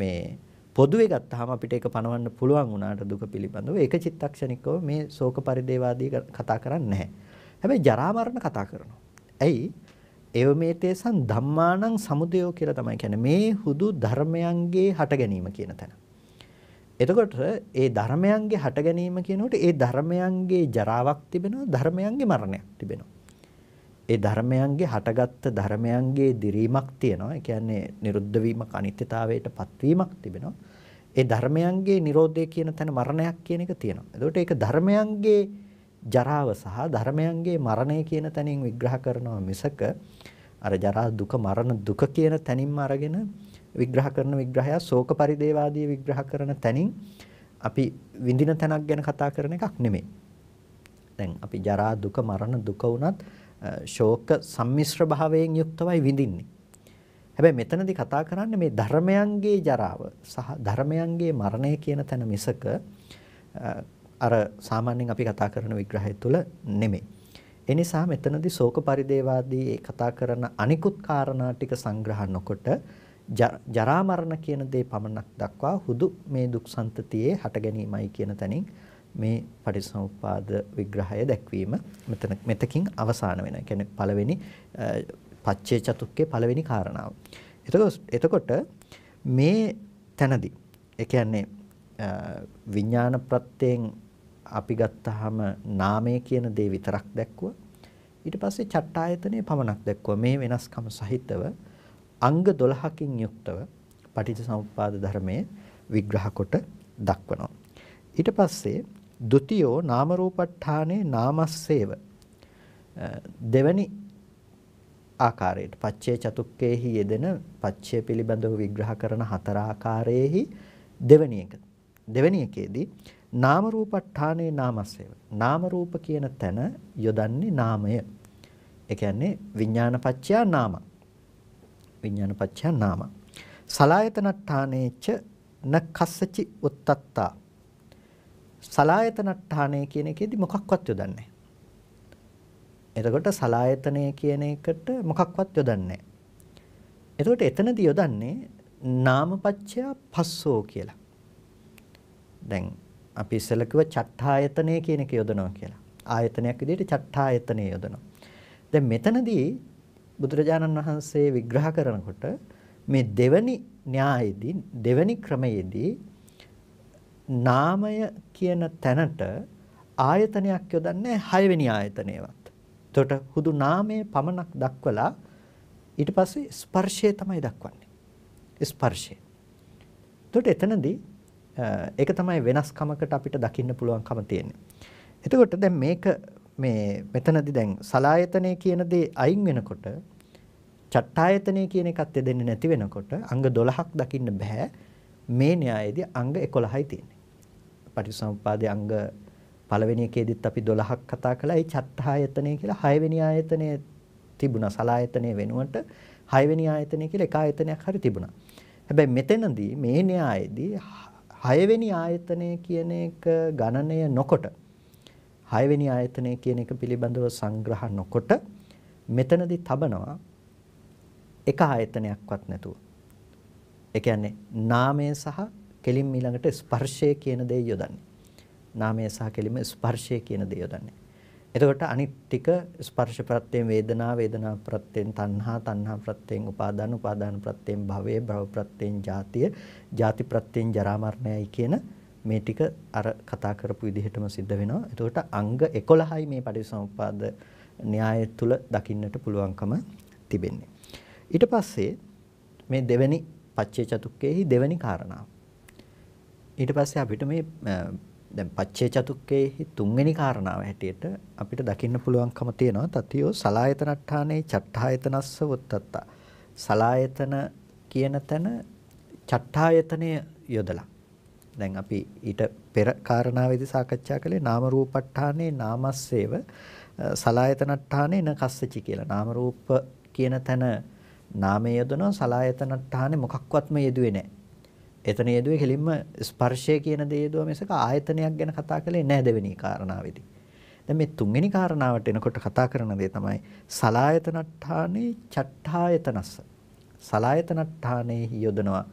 මේ පොදුවේ ගත්තාම අපිට ඒක පණවන්න පුළුවන් වුණාට දුක පිළිබඳව ඒක චිත්තක්ෂණිකව මේ ශෝක පරිදේවාදී කතා කරන්නේ නැහැ. හැබැයි ජරා මරණ කතා කරනවා. ඇයි? එවමෙතේසන් ධම්මානං සමුදයෝ කියලා තමයි කියන්නේ මේ හුදු ධර්මයන්ගේ හට ගැනීම කියන තැන. එතකොට ඒ ධර්මයන්ගේ හට ගැනීම කියනකොට ඒ ධර්මයන්ගේ ජරාවක් තිබෙනවා ධර්මයන්ගේ මරණයක් තිබෙනවා. ඒ ධර්මයන්ගේ හටගත්ත ධර්මයන්ගේ දිරීමක් තියෙනවා. ඒ කියන්නේ නිරුද්ධ වීමක් අනිත්‍යතාවයට පත්වීමක් තිබෙනවා. ඒ ධර්මයන්ගේ Nirodhe කියන තැන මරණයක් කියන එක තියෙනවා. එතකොට ඒක ධර්මයන්ගේ ජරාව සහ ධර්මයන්ගේ මරණය කියන තැනින් විග්‍රහ කරනවා මිසක අර ජරා දුක මරණ දුක කියන තැනින්ම අරගෙන විග්‍රහ කරන විග්‍රහය ශෝක පරිදේවාදී විග්‍රහ කරන තැනින් අපි විඳින තැනක් ගැන කතා කරන එකක් නෙමෙයි. දැන් අපි ජරා දුක මරණ දුක වුණත් ශෝක සම්මිශ්‍ර භාවයෙන් යුක්තවයි විඳින්නේ. හැබැයි මෙතනදී කතා කරන්නේ මේ ධර්මයන්ගේ ජරාව සහ ධර්මයන්ගේ මරණය කියන තැන මිසක අර සාමාන්‍යයෙන් අපි කතා කරන විග්‍රහය තුළ නෙමෙයි. ඒ නිසා මෙතනදී ශෝක පරිදේවාදී කතා කරන අනිකුත් කාරණා ටික සංග්‍රහ නොකොට ජරා මරණ කියන දේ පමණක් දක්වා හුදු මේ දුක් සන්තතියේ හට ගැනීමයි කියන තැනින් මේ පටිසමුපාද විග්‍රහය දැක්වීම මෙතන මෙතකින් අවසාන වෙනවා. ඒ කියන්නේ පළවෙනි පච්චේ චතුක්කේ පළවෙනි කාරණාව. එතකොට මේ තැනදී ඒ කියන්නේ විඥාන ප්‍රත්‍යයෙන් අපි ගත්තාම නාමය කියන දේ විතරක් දැක්කුවා. ඊට පස්සේ චට්ටායතනයේ පමණක් දැක්කුවා. මේ වෙනස්කම සහිතව අංග 12කින් යුක්තව පටිච්චසමුප්පාද ධර්මයේ විග්‍රහ කොට දක්වනවා. ඊට පස්සේ ဒ ුතියෝ නාම රූපට්ඨානේ නාමස්සේව දෙවැනි ආකාරයට පච්චේ චතුක්කේහි යෙදෙන පච්චේ පිළිබඳව විග්‍රහ කරන හතර ආකාරයේහි දෙවැනි එක දෙවැනි එකේදී නාම රූපට්ඨානේ නාමස්සේව. නාම රූප කියන තැන යොදන්නේ නාමය. ඒ කියන්නේ විඥානපච්චයා නාම. විඥානපච්චයා නාම. සලායතනට්ඨානේච නකස්සචි උත්තත්තා. සලායතනට්ඨානේ කියන එකේදී මොකක්වත් යොදන්නේ එතකොට සලායතනය කියන එකට මොකක්වත් යොදන්නේ එතකොට එතනදී යොදන්නේ නාමපච්චය පස්සෝ කියලා. දැන් අපි ඉස්සෙල්ල කිව්ව චට්ඨායතනය කියන එක යොදනවා කියලා. ආයතනයක් විදිහට චට්ඨායතනය යොදනවා. දැන් මෙතනදී බුදුරජාණන් වහන්සේ විග්‍රහ කරනකොට මේ දෙවනි න්‍යායේදී දෙවනි ක්‍රමයේදී නාමය කියන තැනට ආයතනයක් යොදන්නේ හයවෙනි ආයතනයවත්. එතකොට හුදු නාමයේ පමණක් දක්වලා ඊට පස්සේ ස්පර්ශය තමයි දක්වන්නේ. ස්පර්ශය. එතකොට එතනදී ඒක තමයි වෙනස්කමකට අපිට දකින්න පුළුවන්කම තියෙන්නේ. එතකොට දැන් මේක මේ මෙතනදී දැන් සලායතනය කියන දේ අයින් වෙනකොට චට්ටායතනය කියන එකත් දෙන්නේ නැති වෙනකොට අංග 12ක් දකින්න බෑ. මේ න්‍යායයේදී අංග 11යි තියෙන්නේ. පටිසම්පාදයේ අංග පළවෙනි එකේදීත් අපි 12ක් කතා කළා. ඒ චත්තායතනය කියලා හයවෙනි ආයතනය තිබුණා. සලායතනය වෙනුවට හයවෙනි ආයතනය කියලා එක ආයතනයක් හරි තිබුණා. හැබැයි මෙතනදී මේ න්‍යායයේදී හයවෙනි ආයතනය කියන එක ගණනය නොකොට හයවෙනි ආයතනය කියන එක පිළිබඳව සංග්‍රහ නොකොට මෙතනදී තබනවා එක ආයතනයක්වත් නැතුව. ඒ කියන්නේ නාමය සහ කෙලින් ඊළඟට ස්පර්ශය කියන දේ යොදන්නේ. නාමය සහ කෙලින්ම ස්පර්ශය කියන දේ යොදන්නේ. එතකොට අනිත් ටික ස්පර්ශ ප්‍රත්‍යයෙන් වේදනා වේදනා ප්‍රත්‍යයෙන් තණ්හා තණ්හා ප්‍රත්‍යයෙන් උපාදාන උපාදාන ප්‍රත්‍යයෙන් භවය භව ප්‍රත්‍යයෙන් ජාතිය ජාති ප්‍රත්‍යයෙන් ජරා මරණයයි කියන මේ ටික අර කතා කරපු විදිහටම සිද්ධ වෙනවා. එතකොට අංග 11යි මේ පටිසමුපාද න්‍යාය තුල දකින්නට පුළුවන්කම තිබෙන්නේ. ඊට පස්සේ මේ දෙවැනි පච්චේ චතුක්කයේහි දෙවැනි කාරණාව. ඊට පස්සේ අපිට මේ දැන් පච්චේ චතුක්කයේහි තුන්වෙනි කාරණාව හැටියට අපිට දකින්න පුළුවන්කම තියෙනවා තතියෝ සලායතනට්ඨානේ චට්ඨායතනස්ස වොත්තත්ත සලායතන කියන තැන චට්ඨායතනය යොදලා දැන් අපි ඊට පෙර කාරණාවේදී සාකච්ඡා කළේ නාම රූපට්ඨානේ නාමස්සේව සලායතනට්ඨානේ න කස්සචි කියලා නාම රූප කියන තැන නාමය යොදනවා සලායතනට්ඨානේ මොකක්වත්ම යෙදුවේ නැහැ එතන යෙදුවේ කෙලින්ම ස්පර්ශය කියන දේ යෙදුවා මිසක ආයතනයක් ගැන කතා කළේ නැහැ දෙවෙනි කාරණාවේදී. දැන් මේ තුන්වෙනි කාරණාවට එනකොට කතා කරන දේ තමයි සලායතනට්ඨානේ චට්ඨායතනස්ස. සලායතනට්ඨානේ යොදනවා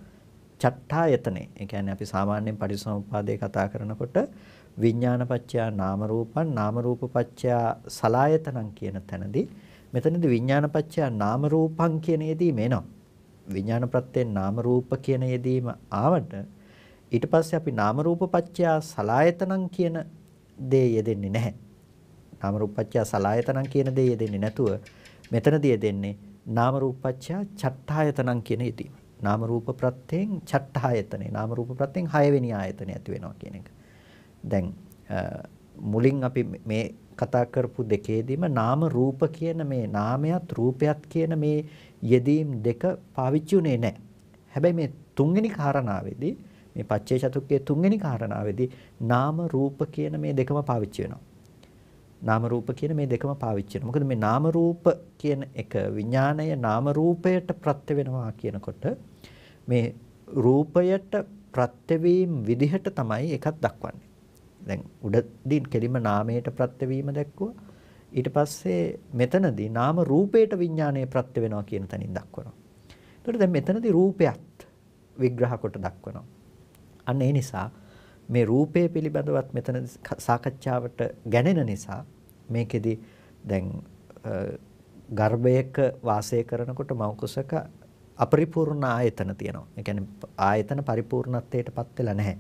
චට්ඨායතනේ. ඒ කියන්නේ අපි සාමාන්‍යයෙන් පටිසමුපාදේ කතා කරනකොට විඥානපච්චයා නාම රූපං නාම රූපපච්චයා සලායතනං කියන තැනදී මෙතනදී විඥානපච්චයා නාම රූපං කියන එකදී මේනවා. විඥාන ප්‍රත්‍යයෙන් නාම රූප කියන යෙදීම ආවට ඊට පස්සේ අපි නාම රූප පත්‍ය සලායතනම් කියන දේ යෙදෙන්නේ නැහැ. නාම රූප පත්‍ය සලායතනම් කියන දේ යෙදෙන්නේ නැතුව මෙතනදී යෙදෙන්නේ නාම රූප පත්‍ය චත්තායතනම් කියන යෙදීම. නාම රූප ප්‍රත්‍යයෙන් චත්තායතනේ නාම රූප ප්‍රත්‍යයෙන් 6 වෙනි ආයතනය ඇති වෙනවා කියන එක. දැන් මුලින් අපි මේ කතා කරපු දෙකේදීම නාම රූප කියන මේ නාමයත් රූපයත් කියන මේ යෙදීම් දෙක පාවිච්චි උනේ නැහැ. හැබැයි මේ තුන්වෙනි කාරණාවේදී මේ පච්චේ චතුක්කයේ තුන්වෙනි කාරණාවේදී නාම රූප කියන මේ දෙකම පාවිච්චි වෙනවා. නාම රූප කියන මේ දෙකම පාවිච්චි වෙනවා. මොකද මේ නාම රූප කියන එක විඥාණය නාම රූපයට ප්‍රත්‍ය වෙනවා කියනකොට මේ රූපයට ප්‍රත්‍ය විදිහට තමයි එකක් දක්වන්නේ. දැන් උඩදී කෙලිම නාමයට ප්‍රත්‍ය දක්වුවා. ඊට පස්සේ මෙතනදී නාම රූපයට විඥානයේ ප්‍රත්‍ය වෙනවා කියන තැනින් දක්වනවා. එතකොට දැන් මෙතනදී රූපයත් විග්‍රහ කොට දක්වනවා. අන්න ඒ නිසා මේ රූපය පිළිබඳවත් මෙතන සාකච්ඡාවට ගැනෙන නිසා මේකෙදි දැන් ගර්භයක වාසය කරනකොට මෞකසක අපරිපූර්ණ ආයතන තියෙනවා. ඒ කියන්නේ ආයතන පරිපූර්ණත්වයටපත් වෙලා නැහැ.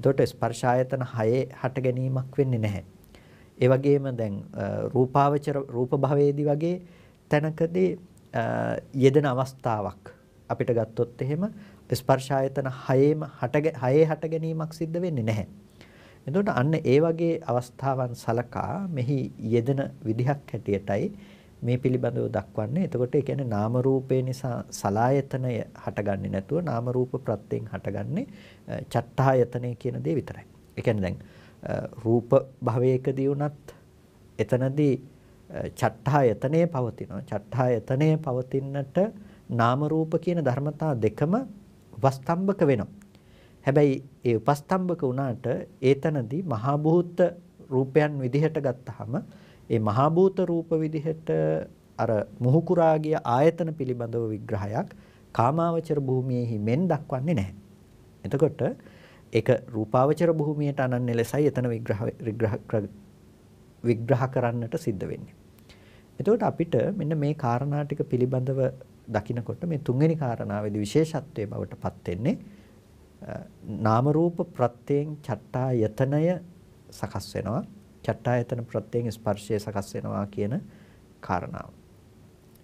එතකොට ස්පර්ශ ආයතන 6 හට ගැනීමක් වෙන්නේ නැහැ. ඒ වගේම දැන් රූපාවචර රූප භවයේදී වගේ තැනකදී යෙදෙන අවස්ථාවක් අපිට ගත්තොත් එහෙම ස්පර්ශ ආයතන හයේම හට හයේ හට ගැනීමක් සිද්ධ වෙන්නේ නැහැ. එතකොට අන්න ඒ වගේ අවස්ථාවන් සලකා මෙහි යෙදෙන විදිහක් හැටියටයි මේ පිළිබඳව දක්වන්නේ. එතකොට ඒ කියන්නේ නාම රූපේ නිසා සලායතනය හටගන්නේ නැතුව නාම රූප ප්‍රත්‍යයෙන් හටගන්නේ චත්තායතනය කියන දේ විතරයි. ඒ කියන්නේ දැන් රූප භවයකදී වුණත් එතනදී චට්ඨායතනේ පවතිනවා. චට්ඨායතනේ පවතින්නට නාම රූප කියන ධර්මතා දෙකම වස්තම්භක වෙනවා. හැබැයි ඒ උපස්තම්භක වුණාට ඒතනදී මහා භූත රූපයන් විදිහට ගත්තාම ඒ මහා භූත රූප විදිහට අර මුහුකුරාගිය ආයතන පිළිබඳව විග්‍රහයක් කාමාවචර භූමියේහි මෙන් දක්වන්නේ නැහැ. එතකොට ඒක රූපාවචර භූමියට අනන්‍ය ලෙසයි එතන විග්‍රහ විග්‍රහ කරන්නට සිද්ධ වෙන්නේ. එතකොට අපිට මෙන්න මේ කාරණා ටික පිළිබඳව දකිනකොට මේ තුන්වෙනි කාරණාවේදී විශේෂත්වයේ බවට පත් වෙන්නේ නාම රූප ප්‍රත්‍යයෙන් චට්ටායතනය සකස් වෙනවා. චට්ටායතන ප්‍රත්‍යයෙන් ස්පර්ශය සකස් වෙනවා කියන කාරණාව.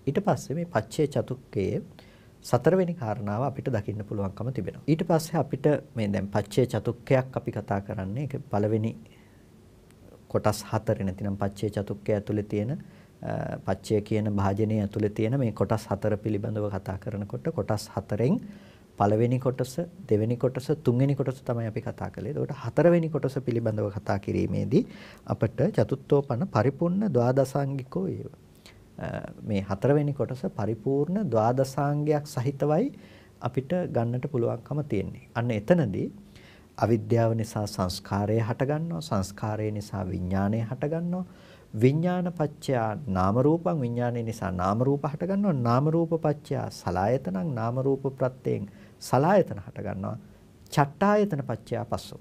ඊට පස්සේ මේ පච්චේ චතුක්කයේ සතරවෙනි කාරණාව අපිට දකින්න පුළුවන්කම තිබෙනවා. ඊට පස්සේ අපිට මේ දැන් පච්චේ චතුක්කයක් අපි කතා කරන්නේ ඒක පළවෙනි කොටස් හතරේ නැතිනම් පච්චේ චතුක්කය ඇතුලේ තියෙන පච්චය කියන භාජනය ඇතුලේ තියෙන මේ කොටස් හතර පිළිබඳව කතා කරනකොට කොටස් හතරෙන් පළවෙනි කොටස දෙවෙනි කොටස තුන්වෙනි කොටස තමයි අපි කතා කළේ. එතකොට හතරවෙනි කොටස පිළිබඳව කතා කිරීමේදී අපට චතුත්ථෝපන පරිපූර්ණ ද්වාදසාංගිකෝ ඒව. මේ හතරවෙනි කොටස පරිපූර්ණ ද්වාදසාංගයක් සහිතවයි අපිට ගන්නට පුළුවන්කම තියෙන්නේ. අන්න එතනදී අවිද්‍යාව නිසා සංස්කාරය හටගන්නවා සංස්කාරය නිසා විඥාණය හටගන්නවා විඥාන පත්‍යා නාම රූපං විඥානය නිසා නාම රූප හටගන්නවා නාම රූප පත්‍යා සලායතනං නාම රූප ප්‍රත්‍යයෙන් සලායතන හටගන්නවා චට්ටායතන පත්‍යා පස්සෝ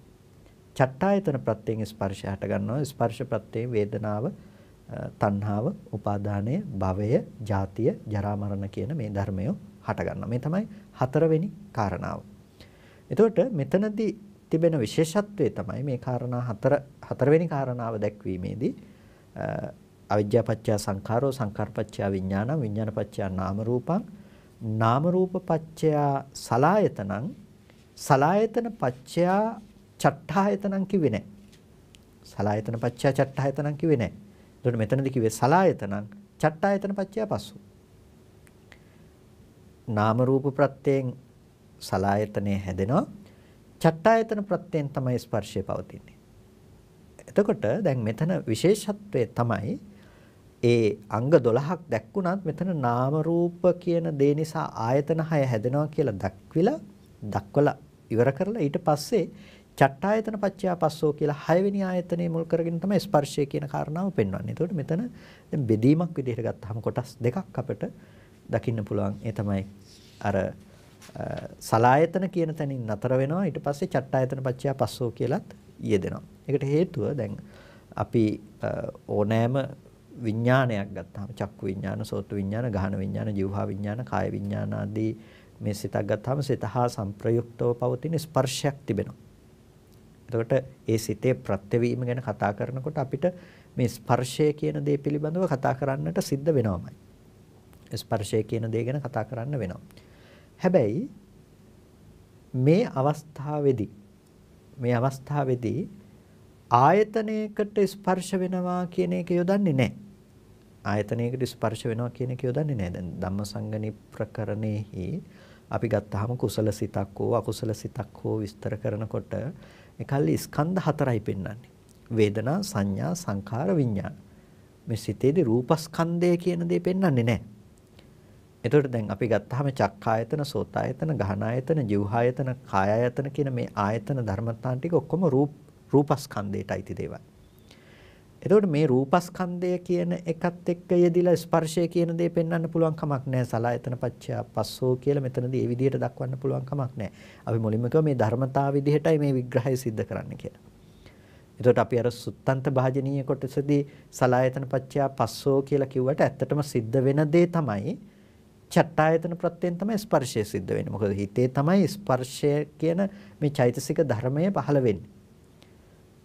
චට්ටායතන ප්‍රත්‍යයෙන් ස්පර්ශය හටගන්නවා ස්පර්ශ ප්‍රත්‍යයෙන් වේදනාව තණ්හාව, උපාදානය, භවය, ජාතිය, ජරා මරණ කියන මේ ධර්මය හට ගන්නවා. මේ තමයි හතරවෙනි කාරණාව. එතකොට මෙතනදී තිබෙන විශේෂත්වය තමයි මේ කාරණා හතර හතරවෙනි කාරණාව දැක්වීමේදී අවිජ්ජාපච්චය සංඛාරෝ සංඛාරපච්චය විඥානං විඥානපච්චය නාම රූපං නාම රූප පච්චය සලායතනං සලායතන පච්චය චට්ඨායතනං කිව්වේ නැහැ. සලායතන පච්චය චට්ඨායතනං කිව්වේ නැහැ. එතකොට මෙතනදී කිව්වේ සලායතනං චට්ටායතන පත්‍ය පස්සු. නාම රූප ප්‍රත්‍යයෙන් සලායතනය හැදෙනවා. චට්ටායතන ප්‍රත්‍යයෙන් තමයි ස්පර්ශය පවතින්නේ. එතකොට දැන් මෙතන විශේෂත්වය තමයි ඒ අංග 12ක් දැක්ුණත් මෙතන නාම රූප කියන දේ නිසා ආයතන 6 හැදෙනවා කියලා දක්විලා දක්වලා ඉවර කරලා ඊට පස්සේ චට්ඨායතන පත්‍ය පස්සෝ කියලා හයවෙනි ආයතනය මුල් කරගෙන තමයි ස්පර්ශය කියන කාරණාව පෙන්වන්නේ. එතකොට මෙතන දැන් බෙදීමක් විදිහට ගත්තාම කොටස් දෙකක් අපිට දකින්න පුළුවන්. ඒ තමයි අර සලායතන කියන තැනින් නතර වෙනවා. ඊට පස්සේ චට්ඨායතන පත්‍ය පස්සෝ කියලත් යෙදෙනවා. ඒකට හේතුව දැන් අපි ඕනෑම විඥානයක් ගත්තාම චක්කු විඥාන, සෝතු විඥාන, ගහන විඥාන, જીවහා විඥාන, කාය විඥාන ආදී මේ සිතක් ගත්තාම සිත හා සංප්‍රයුක්තව පවතින ස්පර්ශයක් තිබෙනවා. එතකොට ඒ සිතේ ප්‍රත්‍යවීම ගැන කතා කරනකොට අපිට මේ ස්පර්ශය කියන දේ පිළිබඳව කතා කරන්නට සිද්ධ වෙනවමයි. ස්පර්ශය කියන දේ ගැන කතා කරන්න වෙනවා. හැබැයි මේ අවස්ථාවේදී මේ අවස්ථාවේදී ආයතනයකට ස්පර්ශ වෙනවා කියන එක යොදන්නේ නැහැ. ආයතනයකට ස්පර්ශ වෙනවා කියන එක යොදන්නේ නැහැ. දැන් ධම්මසංගණි ප්‍රකරණෙහි අපි ගත්තාම කුසල සිතක් හෝ අකුසල සිතක් හෝ විස්තර කරනකොට එකල්ලි ස්කන්ධ හතරයි පෙන්වන්නේ. වේදනා, සංඥා, සංඛාර, විඥාන. මේ සිතේදී රූපස්කන්ධය කියන දේ පෙන්වන්නේ නැහැ. එතකොට දැන් අපි ගත්තාම චක්කායතන, සෝතායතන, ගහනායතන, ජීවහායතන, කායායතන කියන මේ ආයතන ධර්මතාන් ටික ඔක්කොම රූප රූපස්කන්ධයටයි තියෙදේවල්. එතකොට මේ රූපස්කන්ධය කියන එකත් එක්ක යෙදිලා ස්පර්ශය කියන දේ පෙන්වන්න පුළුවන් කමක් නැහැ. සලායතන පච්චය පස්සෝ කියලා මෙතනදී ඒ විදිහට දක්වන්න පුළුවන් කමක් නැහැ. අපි මුලින්ම මේ ධර්මතා විදිහටයි මේ විග්‍රහය සිද්ධ කරන්න කියලා. එතකොට අපි අර සුත්තන්ත භාජනීය කොටසදී සලායතන පච්චයා පස්සෝ කියලා කිව්වට ඇත්තටම සිද්ධ වෙන දේ තමයි චට්ටායතන ප්‍රත්‍යයෙන් තමයි ස්පර්ශය සිද්ධ වෙන්නේ. මොකද හිතේ තමයි ස්පර්ශය කියන මේ චෛතසික ධර්මය පහළ වෙන්නේ.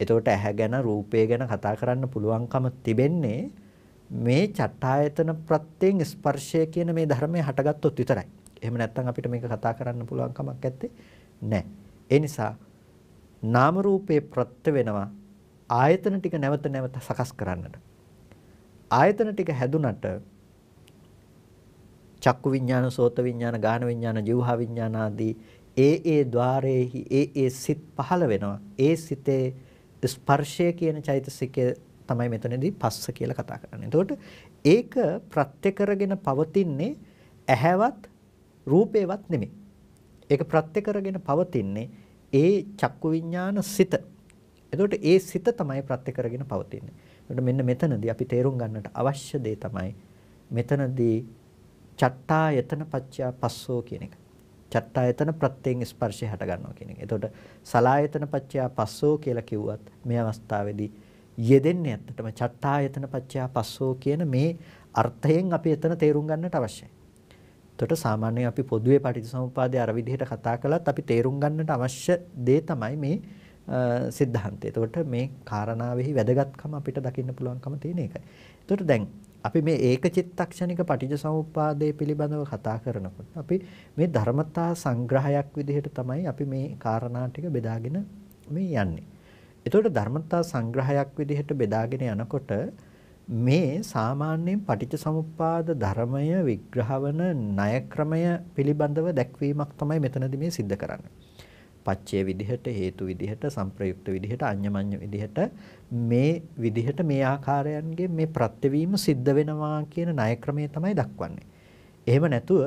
එතකොට ඇහැ ගැන රූපය ගැන කතා කරන්න පුළුවන්කම තිබෙන්නේ මේ චට්ටායතන ප්‍රත්‍යයෙන් ස්පර්ශය කියන මේ ධර්මය හටගත්තොත් විතරයි. එහෙම නැත්නම් අපිට මේක කතා කරන්න පුළුවන් කමක් නැත්තේ නැහැ. ඒ නිසා නාම රූපේ ප්‍රත්‍ය වෙනවා ආයතන ටික නැවත නැවත සකස් කරන්නට. ආයතන ටික හැදුනට චක්කු විඤ්ඤාණ, සෝත විඤ්ඤාණ, ගාන විඤ්ඤාණ, જીවහා විඤ්ඤාණ ආදී ඒ ඒ ద్వාරයේහි ඒ ඒ සිත් පහළ වෙනවා. ඒ සිතේ ස්පර්ශය කියන චෛතසිකය තමයි මෙතනදී පස්ස කියලා කතා කරන්නේ. එතකොට ඒක ප්‍රත්‍ය කරගෙන පවතින්නේ ඇහැවත් රූපේවත් නෙමෙයි. ඒක ප්‍රත්‍ය කරගෙන පවතින්නේ ඒ චක්කු විඥාන සිත. එතකොට ඒ සිත තමයි ප්‍රත්‍ය කරගෙන පවතින්නේ. එතකොට මෙන්න මෙතනදී අපි තේරුම් ගන්නට අවශ්‍ය දේ තමයි මෙතනදී චත්තායතන පච්චා පස්සෝ කියන එක. චත්තායතන ප්‍රත්‍යයෙන් ස්පර්ශය හට ගන්නවා කියන එක. එතකොට සලායතන පච්චයා පස්සෝ කියලා කිව්වත් මේ අවස්ථාවේදී යෙදෙන්නේ ඇත්තටම චත්තායතන පච්චයා පස්සෝ කියන මේ අර්ථයෙන් අපි එතන තේරුම් ගන්නට අවශ්‍යයි. එතකොට සාමාන්‍යයෙන් අපි පොදුවේ පටිච්චසමුප්පාදේ අර විදිහට කතා කළත් අපි තේරුම් ගන්නට අවශ්‍ය දේ තමයි මේ සිද්ධාන්තය. එතකොට මේ කාරණාවෙහි වැදගත්කම අපිට දකින්න පුළුවන්කම තියෙන එකයි. එතකොට දැන් අපි මේ ඒක චිත්තක්ෂණික පටිච්චසමුප්පාදය පිළිබඳව කතා කරනකොට අපි මේ ධර්මතා සංග්‍රහයක් විදිහට තමයි අපි මේ කාරණා ටික බෙදාගෙන මේ යන්නේ. එතකොට ධර්මතා සංග්‍රහයක් විදිහට බෙදාගෙන යනකොට මේ සාමාන්‍යයෙන් පටිච්චසමුප්පාද ධර්මය විග්‍රහ වන ණය ක්‍රමය පිළිබඳව දැක්වීමක් තමයි මෙතනදී මේ सिद्ध කරන්නේ. පච්චය විදිහට හේතු විදිහට සංප්‍රයුක්ත විදිහට අඤ්ඤමඤ්ඤ විදිහට මේ විදිහට මේ ආකාරයන්ගේ මේ ප්‍රත්‍යවීම සිද්ධ වෙනවා කියන ණය ක්‍රමය තමයි දක්වන්නේ. එහෙම නැතුව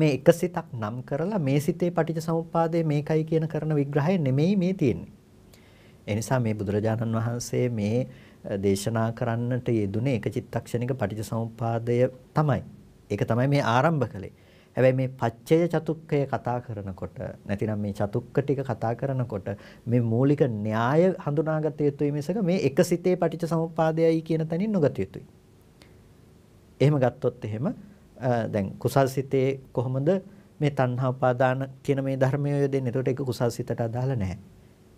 මේ එක සිතක් නම් කරලා මේ සිතේ පටිච්චසමුප්පාදය මේකයි කියන කරන විග්‍රහය නෙමෙයි මේ තියෙන්නේ. ඒ නිසා මේ බුදුරජාණන් වහන්සේ මේ දේශනා කරන්නට යෙදුනේ එක චිත්තක්ෂණික පටිච්චසමුප්පාදය තමයි. ඒක තමයි මේ ආරම්භ කළේ. හැබැයි මේ පච්චය චතුක්කය කතා කරනකොට නැතිනම් මේ චතුක්ක ටික කතා කරනකොට මේ මූලික න්‍යාය හඳුනාගත යුතුයි මිසක මේ එක සිතේ පටිච්ච සමුප්පාදයයි කියන තැනින් නොගත යුතුයි. එහෙම ගත්තොත් එහෙම දැන් කුසල් සිතේ කොහොමද මේ තණ්හා උපාදාන කියන මේ ධර්මය යොදෙන්නේ? එතකොට ඒක කුසල් සිතට අදාළ නැහැ.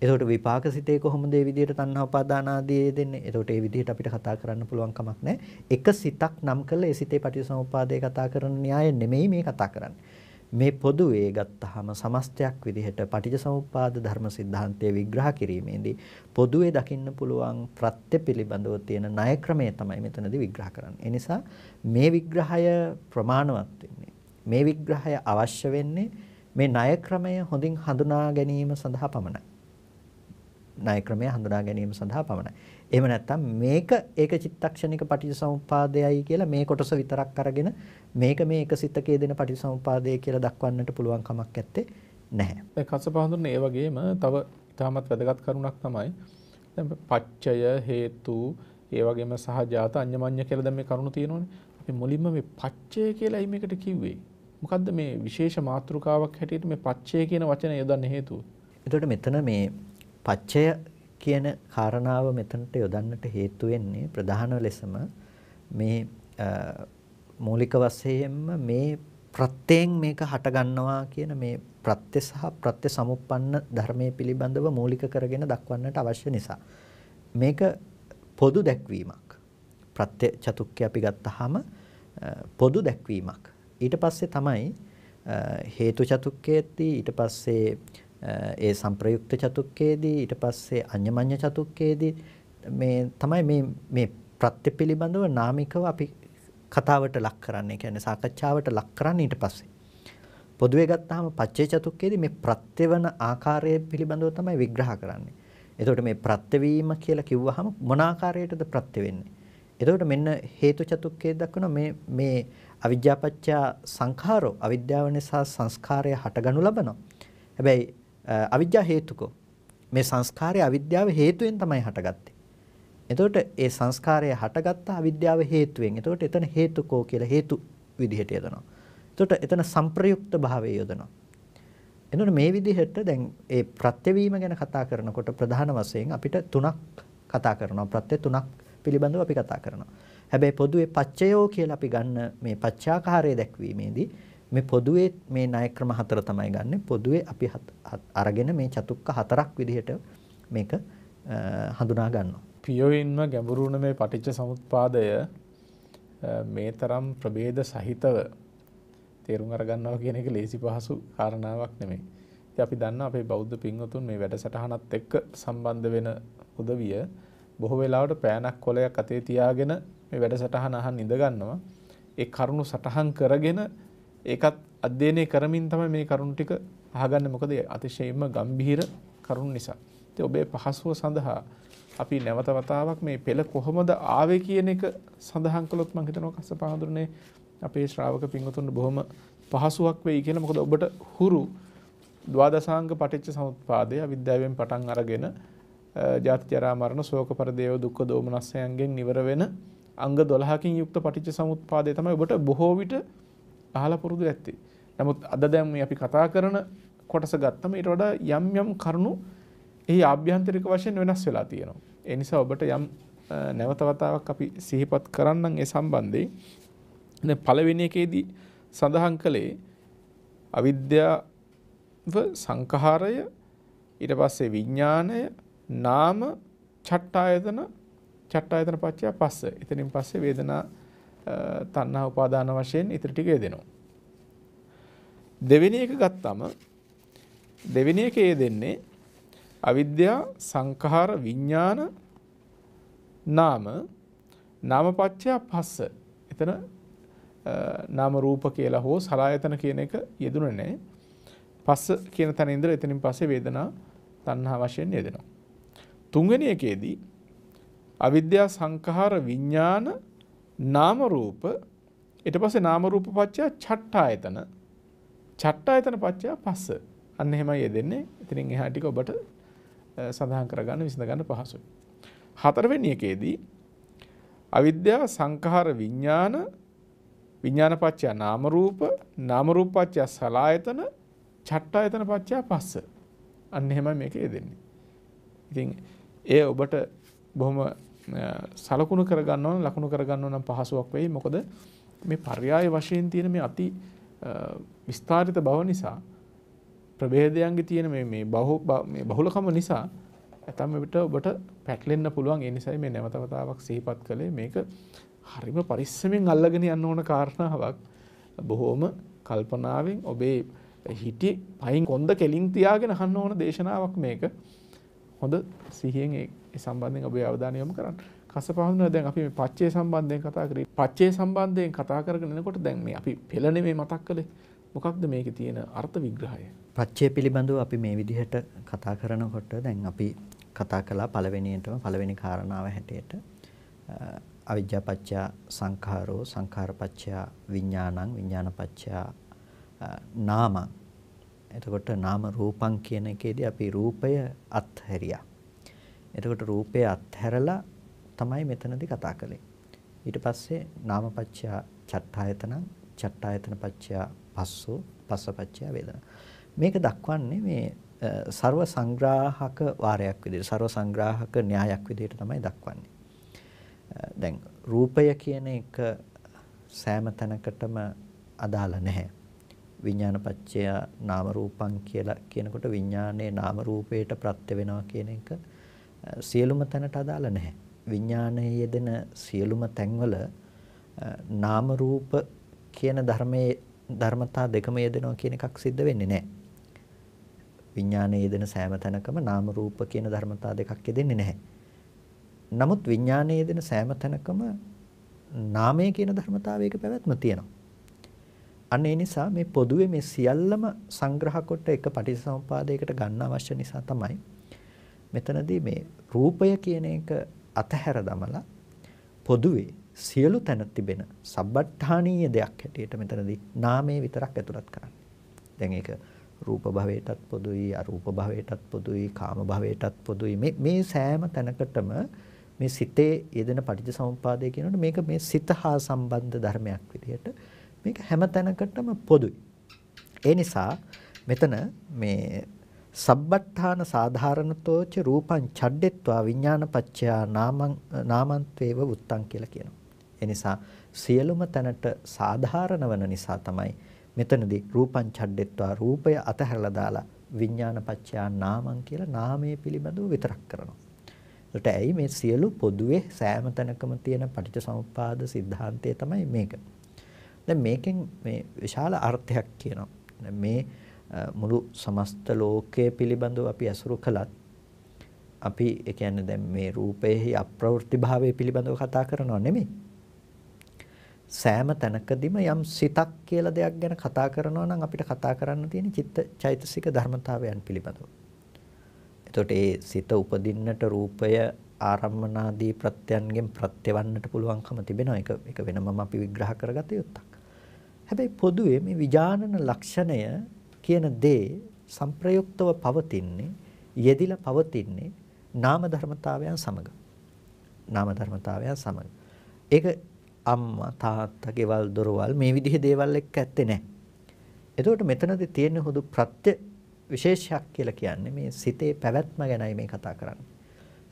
එතකොට විපාක සිතේ කොහොමද ඒ විදිහට තණ්හා උපාදාන ආදී දෙන්නේ? එතකොට ඒ විදිහට අපිට කතා කරන්න පුළුවන් කමක් නැහැ. එක සිතක් නම් කළ ඒ සිතේ පටිසමුපාදය කතා කරන න්‍යාය නෙමෙයි මේ කතා කරන්නේ. මේ පොදුවේ ගත්තාම සමස්තයක් විදිහට පටිච්චසමුප්පාද ධර්ම સિદ્ધාන්තය විග්‍රහ කිරීමේදී පොදුවේ දකින්න පුළුවන් ප්‍රත්‍ය පිළිබඳව තියෙන ණය ක්‍රමය තමයි මෙතනදී විග්‍රහ කරන්නේ. ඒ නිසා මේ විග්‍රහය ප්‍රමාණවත් වෙන්නේ. මේ විග්‍රහය අවශ්‍ය වෙන්නේ මේ ණය ක්‍රමය හොඳින් හඳුනා ගැනීම සඳහා පමණයි. ණය ක්‍රමය හඳුනා ගැනීම සඳහා පමණයි. එහෙම නැත්නම් මේක ඒක චිත්තක්ෂණික පටිසමුපාදයයි කියලා මේ කොටස විතරක් අරගෙන මේක මේ එකසිතකයේ දෙන පටිසමුපාදය කියලා දක්වන්නට පුළුවන් කමක් නැත්තේ නැහැ. මේ කසපහඳුනේ ඒ වගේම තව ඉතාමත් වැදගත් කරුණක් තමයි දැන් පච්චය හේතු ඒ වගේම සහජාත අඤ්ඤමඤ්ඤ කියලා දැන් මේ කරුණු තියෙනෝනේ. අපි මුලින්ම මේ පච්චය කියලා මේකට කිව්වේ. මොකද්ද මේ විශේෂ මාතෘකාවක් හැටියට මේ පච්චය කියන වචනය යොදන්න හේතුව? එතකොට මෙතන මේ පච්චය කියන කාරණාව මෙතනට යොදන්නට හේතු වෙන්නේ ප්‍රධාන ලෙසම මේ මූලික වශයෙන්ම මේ ප්‍රත්‍යයෙන් මේක හට ගන්නවා කියන මේ ප්‍රත්‍ය සහ ප්‍රත්‍ය සමුප්පන්න ධර්මයේ පිළිබඳව මූලික කරගෙන දක්වන්නට අවශ්‍ය නිසා මේක පොදු දැක්වීමක් ප්‍රත්‍ය චතුක්කය අපි ගත්තාම පොදු දැක්වීමක් ඊට පස්සේ තමයි හේතු චතුක්කයේදී ඊට පස්සේ ඒ සම්ප්‍රයුක්ත චතුක්කයේදී ඊට පස්සේ අඤ්ඤමඤ්ඤ චතුක්කයේදී මේ තමයි මේ මේ ප්‍රත්‍ය පිළිබඳව නාමිකව අපි කතාවට ලක් කරන්නේ කියන්නේ සාකච්ඡාවට ලක් කරන්නේ ඊට පස්සේ. පොදුවේ ගත්තාම පච්චේ චතුක්කයේදී මේ ප්‍රත්‍යවන ආකාරය පිළිබඳව තමයි විග්‍රහ කරන්නේ. එතකොට මේ ප්‍රත්‍යවීම කියලා කිව්වහම මොන ආකාරයකටද ප්‍රත්‍ය වෙන්නේ? එතකොට මෙන්න හේතු චතුක්කයේ දක්වන මේ මේ අවිද්‍යාපච්ච සංඛාරෝ අවිද්‍යාව නිසා සංස්කාරය හටගනු ලබනවා. හැබැයි අවිද්‍යා හේතුකෝ. මේ සංස්කාරය අවිද්‍යාව හේතුවෙන් තමයි හටගත්තේ. එතකොට ඒ සංස්කාරය හටගත්ත අවිද්‍යාව හේතුවෙන්. එතකොට එතන හේතුකෝ කියලා හේතු විදිහට යදනවා. එතකොට එතන සංප්‍රයුක්ත භාවය යොදනවා. එතකොට මේ විදිහට දැන් ඒ ප්‍රත්‍යවීම ගැන කතා කරනකොට ප්‍රධාන වශයෙන් අපිට තුනක් කතා කරනවා. ප්‍රත්‍ය තුනක් පිළිබඳව අපි කතා කරනවා. හැබැයි පොදුවේ පච්චයෝ කියලා අපි ගන්න මේ පච්චාකාරය දැක්වීමේදී මේ පොදුවේ මේ ණය ක්‍රම හතර තමයි ගන්න. පොදුවේ අපි අරගෙන මේ චතුක්ක හතරක් විදිහට මේක හඳුනා ගන්නවා. පියවින්ම ගැඹුරුණ මේ පටිච්ච සමුප්පාදය මේ තරම් ප්‍රභේද සහිතව තේරුම් අරගන්නවා කියන එක ලේසි පහසු කාරණාවක් නෙමෙයි. ඉතින් අපි දන්න අපේ බෞද්ධ පින්වතුන් මේ වැඩසටහනත් එක්ක සම්බන්ධ වෙන උදවිය බොහෝ වෙලාවට පෑනක් කොලයක් අතේ තියාගෙන මේ වැඩසටහන අහන් ඉඳ ගන්නවා. ඒ කරුණු සටහන් කරගෙන ඒකත් අධ්‍යයනය කරමින් තමයි මේ කරුණු ටික අහගන්න මොකද අතිශයින්ම ගම්භීර කරුණු නිසා. ඉතින් ඔබේ පහසුව සඳහා අපි නැවත වතාවක් මේ පෙළ කොහොමද ආවේ කියන එක සඳහන් කළොත් මම හිතනවා කස්සපහඳුරනේ අපේ ශ්‍රාවක පින්වතුන්ට බොහොම පහසුවක් වෙයි කියලා. මොකද ඔබට හුරු ද්වාදසාංග පටිච්ච සමුප්පාදය විද්‍යාවෙන් පටන් අරගෙන ජාති ජරා මරණ ශෝක පරිදේව දුක්ඛ දෝමනස්යන්ගෙන් නිවර වෙන අංග 12කින් යුක්ත පටිච්ච සමුප්පාදය තමයි ඔබට බොහෝ විට අහලා පුරුදු ඇත්තේ. නමුත් අද දැන් මේ අපි කතා කරන කොටස ගත්තම ඊට වඩා යම් යම් කරුණු එහි ආභ්‍යන්තරික වශයෙන් වෙනස් වෙලා තියෙනවා. ඒ නිසා ඔබට යම් නැවත වතාවක් අපි සිහිපත් කරන්නම් ඒ සම්බන්ධයෙන්. දැන් පළවෙනි එකේදී සඳහන් කළේ අවිද්‍යාව සංඛාරය ඊට පස්සේ විඥාණය නාම චට්ඨායතන චට්ඨායතන පත්‍ය පස්ස. එතනින් පස්සේ වේදනා තණ්හා උපාදාන වශයෙන් ඉතිරි ටික යෙදෙනවා. දෙවෙනි එක ගත්තම දෙවෙනි එක යෙදෙන්නේ අවිද්‍යා සංඛාර විඥාන නාම නාමපච්චය පස්ස. එතන නාම රූප කියලා හෝ සලායතන කියන එක යෙදුනේ නැහැ. පස්ස කියන තැන ඉඳලා එතනින් පස්සේ වේදනා තණ්හා වශයෙන් යෙදෙනවා. තුන්වෙනි එකේදී අවිද්‍යා සංඛාර විඥාන නාම රූප ඊට පස්සේ නාම රූප පත්‍ය චට්ඨායතන චට්ඨායතන පත්‍ය පස්ස අන්න එහෙමයි යෙදෙන්නේ ඉතින් එහා ටික ඔබට සඳහන් කරගන්න විසඳ ගන්න පහසුයි හතරවෙනි එකේදී අවිද්‍යාව සංඛාර විඥාන විඥාන පත්‍ය නාම රූප නාම රූප පත්‍ය සලායතන චට්ඨායතන පත්‍ය පස්ස අන්න එහෙමයි මේක යෙදෙන්නේ ඉතින් ඒ ඔබට බොහොම සලකුණු කරගන්න ඕන ලකුණු කරගන්න නම් පහසුවක් වෙයි මොකද මේ පර්යාය වශයෙන් තියෙන මේ අති විස්ථාරිත බව නිසා ප්‍රභේදයන්ගේ තියෙන මේ බහුලකම නිසා ඇතම් විට ඔබට පැටලෙන්න පුළුවන් ඒ නිසයි මේ නැවතවතාවක් සිහිපත් කළේ මේක හරිම පරිස්සමෙන් අල්ලගෙන යන්න ඕන කාරණාවක් බොහෝම කල්පනාවෙන් ඔබේ හිටි පයින් කොන්ද කෙලින් තියාගෙන හන්න ඕන දේශනාවක් මේක හොඳ සිහියෙන් ඒ සම්බන්ධයෙන් ඔබේ අවධානය යොමු කරන්න. කස පහඳුන දැන් අපි මේ පච්චේ සම්බන්ධයෙන් කතා කරේ. පච්චේ සම්බන්ධයෙන් කතා කරගෙන එනකොට දැන් මේ අපි පෙළ නෙමෙයි මතක් කළේ. මොකක්ද මේකේ තියෙන අර්ථ විග්‍රහය? පච්චේ පිළිබඳව අපි මේ විදිහට කතා කරනකොට දැන් අපි කතා කළා පළවෙනියටම පළවෙනි කාරණාව හැටියට අවිජ්ජාපච්චා සංඛාරෝ සංඛාරපච්චා විඥානං විඥානපච්චා නාමං එතකොට නාම රූපං කියන එකේදී අපි රූපය අත්හැරියා. එතකොට රූපය අත්හැරලා තමයි මෙතනදී කතා කළේ. ඊට පස්සේ නාමපච්චය චට්ඨායතනං චට්ඨායතන පච්චය පස්සෝ පස්සපච්චය වේදනා. මේක දක්වන්නේ මේ ਸਰව සංග්‍රාහක වාරයක් විදිහට ਸਰව සංග්‍රාහක න්‍යායක් විදිහට තමයි දක්වන්නේ. දැන් රූපය කියන එක සෑම තැනකටම අදාළ නැහැ. විඥානපච්චය නාම රූපං කියලා කියනකොට විඥානයේ නාම රූපයට ප්‍රත්‍ය වෙනවා කියන එක සියලුම තැනට අදාළ නැහැ. විඥානයේ යෙදෙන සියලුම තැන්වල නාම රූප කියන ධර්මයේ ධර්මතා දෙකම යෙදෙනවා කියන එකක් සිද්ධ වෙන්නේ නැහැ. විඥානයේ යෙදෙන සෑම තැනකම නාම රූප කියන ධර්මතා දෙකක් යෙදෙන්නේ නැහැ. නමුත් විඥානයේ යෙදෙන සෑම තැනකම නාමය කියන ධර්මතාවයක පැවැත්ම තියෙනවා. අන්න ඒ නිසා මේ පොදුවේ මේ සියල්ලම සංග්‍රහ කොට එක පටිසමුපාදයකට ගන්න අවශ්‍ය නිසා තමයි මෙතනදී මේ රූපය කියන එක අතහැර දමලා පොදුවේ සියලු තැන තිබෙන සබ්බට්ඨානීය දෙයක් හැටියට මෙතනදී නාමය විතරක් ඇතුළත් කරන්නේ. දැන් ඒක රූප භවයටත් පොදුයි අරූප භවයටත් පොදුයි කාම භවයටත් පොදුයි මේ මේ සෑම තැනකටම මේ සිතේ යෙදෙන පටිච්චසමුපාදය කියනකොට මේක මේ සිත හා සම්බන්ධ ධර්මයක් විදිහට මේක හැම තැනකටම පොදුයි. ඒ නිසා මෙතන මේ සබ්බට්ඨාන සාධාරණතෝච රූපං ඡඩ්ඩෙත්වා විඥානපච්චයා නාමං නාමන්තේව උත්තං කියලා කියනවා. ඒ නිසා සියලුම තැනට සාධාරණ වන නිසා තමයි මෙතනදී රූපං ඡඩ්ඩෙත්වා රූපය අතහැරලා දාලා විඥානපච්චයා නාමං කියලා නාමයේ පිළිබඳව විතරක් කරනවා. ඒකට ඇයි මේ සියලු පොදුවේ සෑම තැනකම තියෙන පටිච්චසමුප්පාද સિદ્ધාන්තය තමයි මේක. දැන් මේකෙන් මේ විශාල අර්ථයක් කියනවා. මේ මුළු සමස්ත ලෝකය පිළිබඳව අපි අසුරු කළත් අපි ඒ කියන්නේ දැන් මේ රූපයේ අප්‍රවෘත්ති භාවය පිළිබඳව කතා කරනව නෙමෙයි. සෑම තැනකදීම යම් සිතක් කියලා දෙයක් ගැන කතා කරනවා නම් අපිට කතා කරන්න තියෙන චිත්ත චෛතසික ධර්මතාවයන් පිළිබඳව. එතකොට ඒ සිත උපදින්නට රූපය ආරම්මනාදී ප්‍රත්‍යයන්ගෙන් ප්‍රත්‍යවන්නට පුළුවන්කම තිබෙනවා. ඒක ඒක වෙනමම අපි විග්‍රහ කරගත යුත්තක්. හැබැයි පොදුවේ මේ විජානන ලක්ෂණය කියන දේ සංප්‍රයුක්තව පවතින්නේ යෙදිලා පවතින්නේ නාම ධර්මතාවයන් සමග. නාම ධර්මතාවයන් සමග. ඒක අම්මා තාත්තා ගෙවල් දොරවල් මේ විදිහේ දේවල් එක්ක ඇත්තේ නැහැ. එතකොට මෙතනදී තියෙන හුදු ප්‍රත්‍ය විශේෂයක් කියලා කියන්නේ මේ සිතේ පැවැත්ම ගැනයි මේ කතා කරන්නේ.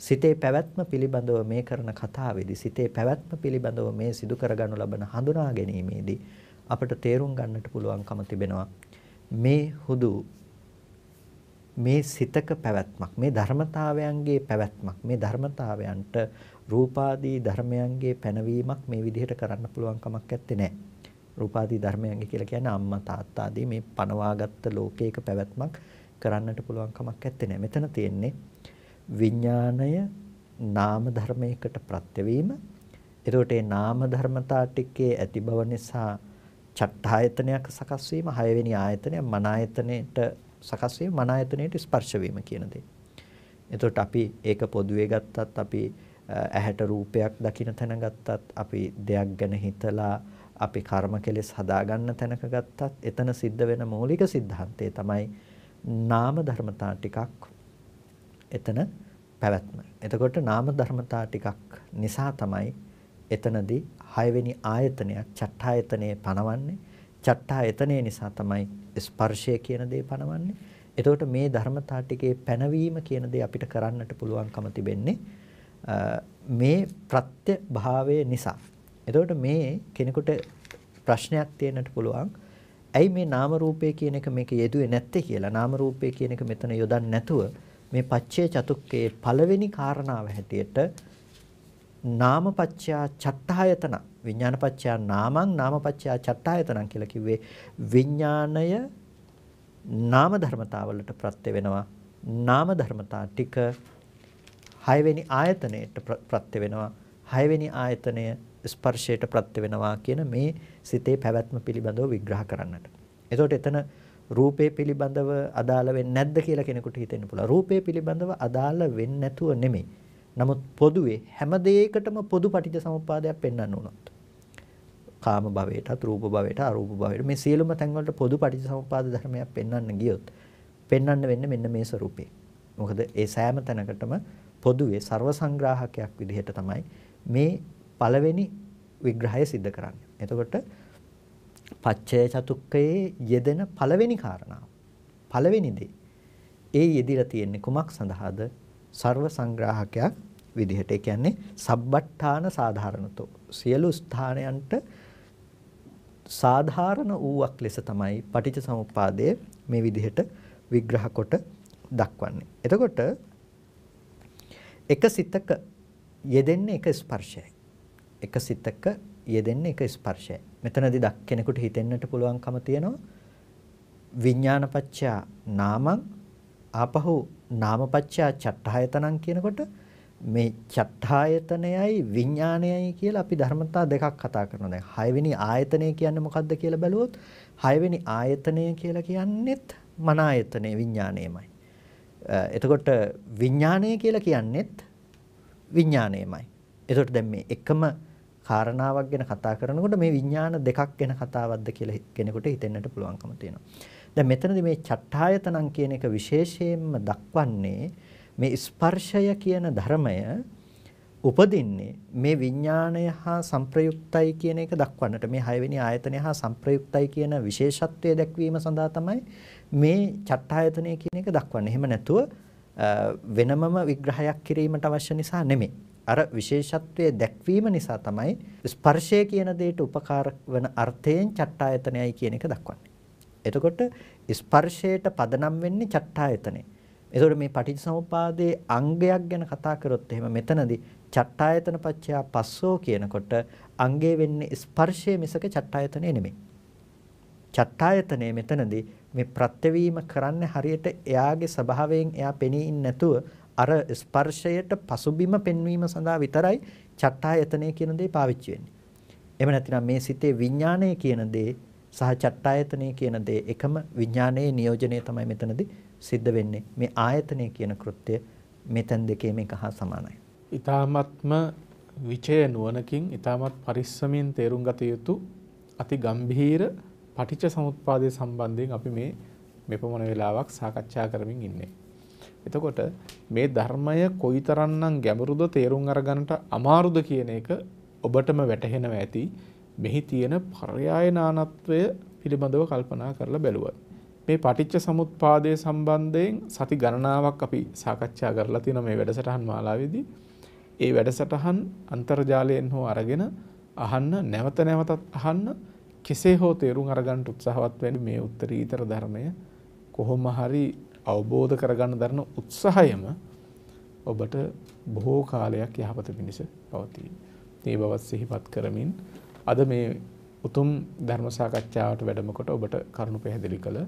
සිතේ පැවැත්ම පිළිබඳව මේ කරන කතාවේදී සිතේ පැවැත්ම පිළිබඳව මේ සිදු කරගනු ලබන හඳුනා ගැනීමේදී අපට තේරුම් ගන්නට පුළුවන්කම තිබෙනවා මේ හුදු මේ සිතක පැවැත්මක් මේ ධර්මතාවයන්ගේ පැවැත්මක් මේ ධර්මතාවයන්ට රූපාදී ධර්මයන්ගේ පැනවීමක් මේ විදිහට කරන්න පුළුවන් කමක් නැත්තේ නෑ රූපාදී ධර්මයන්ගේ කියලා කියන්නේ අම්මා තාත්තා ආදී මේ පනවාගත්ත ලෝකයක පැවැත්මක් කරන්නට පුළුවන් කමක් නැත්තේ නෑ මෙතන තියෙන්නේ විඥාණය නාම ධර්මයකට ප්‍රත්‍ය වීම එතකොට ඒ නාම ධර්මතා ටිකේ ඇති බව නිසා චත්තායතනයක් සකස් වීම හයවෙනි ආයතනය මන ආයතනයට සකස් වීම මන ආයතනයට ස්පර්ශ වීම කියන දේ. එතකොට අපි ඒක පොදුවේ ගත්තත් අපි ඇහැට රූපයක් දකින්න තැන ගත්තත් අපි දෙයක් ගැන හිතලා අපි කර්ම කෙලෙස් හදාගන්න තැනක ගත්තත් එතන සිද්ධ වෙන මූලික સિદ્ધාන්තය තමයි නාම ධර්මතා ටිකක් එතන පැවැත්ම. එතකොට නාම ධර්මතා ටිකක් නිසා තමයි එතනදී හයවෙනි ආයතනයක් චට්ඨායතනයේ පනවන්නේ. චට්ඨායතනය නිසා තමයි ස්පර්ශය කියන දේ පනවන්නේ. එතකොට මේ ධර්මතා ටිකේ පැනවීම කියන දේ අපිට කරන්නට පුළුවන්කම තිබෙන්නේ මේ ප්‍රත්‍ය භාවය නිසා. එතකොට මේ කෙනෙකුට ප්‍රශ්නයක් තියෙන්නට පුළුවන්. ඇයි මේ නාම රූපය කියන එක මේක යෙදුවේ නැත්තේ කියලා. නාම රූපය කියන එක මෙතන යොදන්නේ නැතුව මේ පච්චේ චතුක්කයේ පළවෙනි කාරණාව හැටියට නාම පච්චා චත්තහයතන විඥානපච්චය නාමං නාමපච්චය චත්තායතනං කියලා කිව්වේ විඥාණය නාම ධර්මතාවලට ප්‍රත්‍ය වෙනවා නාම ධර්මතා ටික හයවෙනි ආයතනයට ප්‍රත්‍ය වෙනවා හයවෙනි ආයතනය ස්පර්ශයට ප්‍රත්‍ය වෙනවා කියන මේ සිතේ පැවැත්ම පිළිබඳව විග්‍රහ කරන්නට. එතකොට එතන රූපේ පිළිබඳව අදාළ වෙන්නේ නැද්ද කියලා කෙනෙකුට හිතෙන්න පුළුවන්. රූපේ පිළිබඳව අදාළ වෙන්නේ නැතුව නෙමෙයි. නමුත් පොදුවේ හැම දෙයකටම පොදු පටිච්ච සමුප්පාදයක් පෙන්වන්න උනොත්. කාම භවයටත් රූප භවයට අරූප භවයට මේ සියලුම තැන්වලට පොදු පටිච්ච සමුප්පාද ධර්මයක් පෙන්වන්න ගියොත් පෙන්වන්න වෙන්නේ මෙන්න මේ ස්වરૂපේ. මොකද ඒ සෑම තැනකටම පොදුවේ ਸਰව සංග්‍රාහකයක් විදිහට තමයි මේ පළවෙනි විග්‍රහය सिद्ध කරන්නේ. එතකොට පච්චය චතුක්කයේ යෙදෙන පළවෙනි කාරණාව. පළවෙනි දේ. ඒ යෙදිලා තියෙන්නේ කුමක් සඳහාද? ਸਰව සංග්‍රාහකයක් විදිහට. ඒ කියන්නේ සබ්බට්ඨාන සාධාරණතෝ. සියලු ස්ථානයන්ට සාධාරණ වූවක් ලෙස තමයි පටිච්ච සමුප්පාදය මේ විදිහට විග්‍රහ කොට දක්වන්නේ. එතකොට එක සිතක යෙදෙන්නේ එක ස්පර්ශයයි. එක සිතක යෙදෙන්නේ එක ස්පර්ශයයි. මෙතනදී දක් කෙනෙකුට හිතෙන්නට පුළුවන්කම තියෙනවා විඥානපච්චා නාමං ආපහු නාමපච්චා චට්ඨායතනං කියනකොට මේ චත්තායතනයයි විඥානයයි කියලා අපි ධර්මතා දෙකක් කතා කරනවා. දැන් හයවෙනි ආයතනය කියන්නේ මොකද්ද කියලා බැලුවොත් හයවෙනි ආයතනය කියලා කියන්නේත් මන ආයතනය විඥානයමයි. එතකොට විඥානය කියලා කියන්නේත් විඥානයමයි. එතකොට දැන් මේ එකම කාරණාවක් ගැන කතා කරනකොට මේ විඥාන දෙකක් ගැන කතාවක්ද කියලා කෙනෙකුට හිතෙන්නට පුළුවන්කම තියෙනවා. දැන් මෙතනදී මේ චත්තායතනං කියන එක විශේෂයෙන්ම දක්වන්නේ මේ ස්පර්ශය කියන ධර්මය උපදින්නේ මේ විඥාණය හා සංප්‍රයුක්තයි කියන එක දක්වන්නට මේ හයවෙනි ආයතනය හා සංප්‍රයුක්තයි කියන විශේෂත්වය දැක්වීම සඳහා තමයි මේ චට්ඨායතනය කියන එක දක්වන්නේ. එහෙම නැතුව වෙනමම විග්‍රහයක් කිරීමට අවශ්‍ය නිසා නෙමෙයි. අර විශේෂත්වයේ දැක්වීම නිසා තමයි ස්පර්ශය කියන දෙයට උපකාර වන අර්ථයෙන් චට්ඨායතනයයි කියන එක දක්වන්නේ. එතකොට ස්පර්ශයට පදනම් වෙන්නේ චට්ඨායතනය. එතකොට මේ පටිච්චසමුප්පාදයේ අංගයක් ගැන කතා කරොත් එහෙම මෙතනදී චට්ටායතන පච්චයා පස්සෝ කියනකොට අංගේ වෙන්නේ ස්පර්ශය මිසක චට්ටායතනෙ නෙමෙයි. චට්ටායතනෙ මෙතනදී මේ ප්‍රත්‍යවීම කරන්න හරියට එයාගේ ස්වභාවයෙන් එයා පෙනී නැතුව අර ස්පර්ශයට පසුබිම පෙන්වීම සඳහා විතරයි චට්ටායතනෙ කියන දේ පාවිච්චි වෙන්නේ. එහෙම නැතිනම් මේ සිතේ විඥාණය කියන දේ සහ චට්ටායතනය කියන දේ එකම විඥානයේ නියෝජනය තමයි මෙතනදී සිද්ධ වෙන්නේ මේ ආයතනය කියන කෘත්‍ය මෙතෙන් දෙකේම එක හා සමානයි. ඊ타ත්ම විචය නුවණකින් ඊ타මත් පරිස්සමින් තේරුම් ගත යුතු අති ගම්භීර පටිච්ච සමුප්පාදය සම්බන්ධයෙන් අපි මේ මෙපමණ වෙලාවක් සාකච්ඡා කරමින් ඉන්නේ. එතකොට මේ ධර්මය කොයිතරම්නම් ගැඹුරුද තේරුම් අරගන්නට අමාරුද කියන එක ඔබටම වැටහෙනවා ඇති. මෙහි තියෙන පර්යාය නානත්වය පිළිබඳව කල්පනා කරලා බැලුවත්. මේ පටිච්ච සමුප්පාදය සම්බන්ධයෙන් සති ගණනාවක් අපි සාකච්ඡා කරලා තියෙනවා මේ වැඩසටහන් මාලාවේදී. ඒ වැඩසටහන් අන්තර්ජාලයෙන් හෝ අරගෙන අහන්න නැවත නැවතත් අහන්න කෙසේ හෝ තේරුම් අරගන්න උත්සාහවත් වෙන්නේ මේ උත්තරීතර ධර්මය කොහොම හරි අවබෝධ කරගන්න දරන උත්සාහයම ඔබට බොහෝ කාලයක් යහපත පිණිස පවතී. ඒ බවත් සිහිපත් කරමින් අද මේ උතුම් ධර්ම සාකච්ඡාවට වැඩමකොට ඔබට කරුණු පැහැදිලි කළ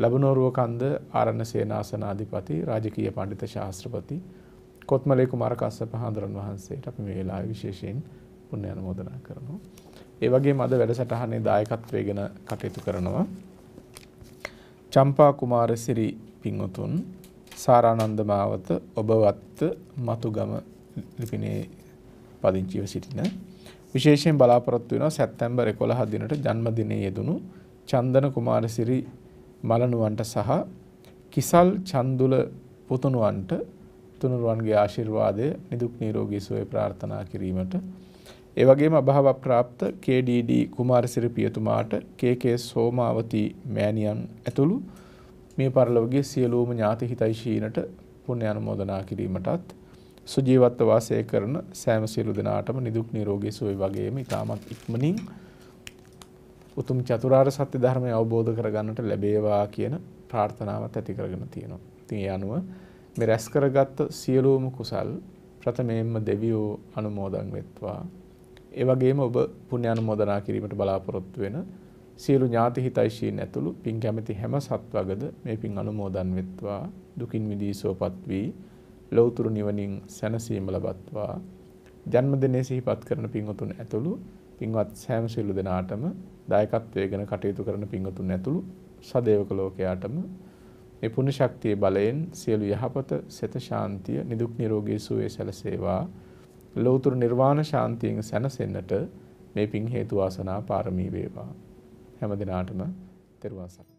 ලබනෝරුව කන්ද ආරණ සේනාසනාධිපති රාජකීය පණ්ඩිත ශාස්ත්‍රපති කොත්මලේ කුමාර කස්සප හඳුරන් වහන්සේට අපි මේ වෙලාවේ විශේෂයෙන් පුණ්‍ය අනුමෝදනා කරනවා. ඒ වගේම අද වැඩසටහනේ දායකත්වය ගැන කටයුතු කරනවා. චම්පා කුමාරසිරි පිංවතුන් සාරානන්ද මාවත ඔබවත් මතුගම ලිපිනේ පදිංචිව සිටින විශේෂයෙන් බලාපොරොත්තු වෙනවා සැප්තැම්බර් 11 දිනට ජන්මදිනයේ යෙදුණු චන්දන කුමාරසිරි මලනුවන්ට සහ කිසල් චන්දුල පුතුණුවන්ට තුනුරුවන්ගේ ආශිර්වාදය නිදුක් නිරෝගී සුවය ප්‍රාර්ථනා කිරීමට ඒ වගේම අභාව ප්‍රාප්ත KDD කුමාරසිරි පියතුමාට KK සෝමාවති මෑණියන් ඇතුළු මේ පරිලෝකයේ සියලුම ඥාති හිතයිෂීනට පුණ්‍ය අනුමෝදනා කිරීමටත් සුජීවත්ව වාසය කරන සෑම සියලු දෙනාටම නිදුක් නිරෝගී සුවය වගේම ඊටමත් ඉක්මනින් උතුම් චතුරාර් සත්‍ය ධර්මය අවබෝධ කරගන්නට ලැබේවා කියන ප්‍රාර්ථනාවත් ඇති කරගෙන තියෙනවා. ඉතින් ඒ අනුව මේ රැස් කරගත් සියලුම කුසල් ප්‍රථමයෙන්ම දෙවියෝ අනුමෝදන් වෙත්වා. ඒ වගේම ඔබ පුණ්‍ය අනුමෝදනා කිරීමට බලාපොරොත්තු වෙන සියලු ඥාති හිතයිෂීන් ඇතුළු පින් කැමති හැම සත්වගද මේ පින් අනුමෝදන් වෙත්වා දුකින් මිදී සුවපත් වී ලෞතුරු නිවනින් සැනසීම ලබත්වා ජන්මදිනයේ සිහිපත් කරන පින් උතුම් ඇතුළු පින්වත් සෑම සියලු දෙනාටම දායකත්වය ගැන කටයුතු කරන පිංහතුන් ඇතුළු සදේවක ලෝකයාටම මේ පුණ්‍ය ශක්තියේ බලයෙන් සියලු යහපත සෙත ශාන්තිය නිදුක් නිරෝගී සුවය සැලසේවා ලෞතර නිර්වාණ ශාන්තියෙන් සැනසෙන්නට මේ පිං හේතු වාසනා පාරමී වේවා හැම දිනාටම තෙරුවන් සරණයි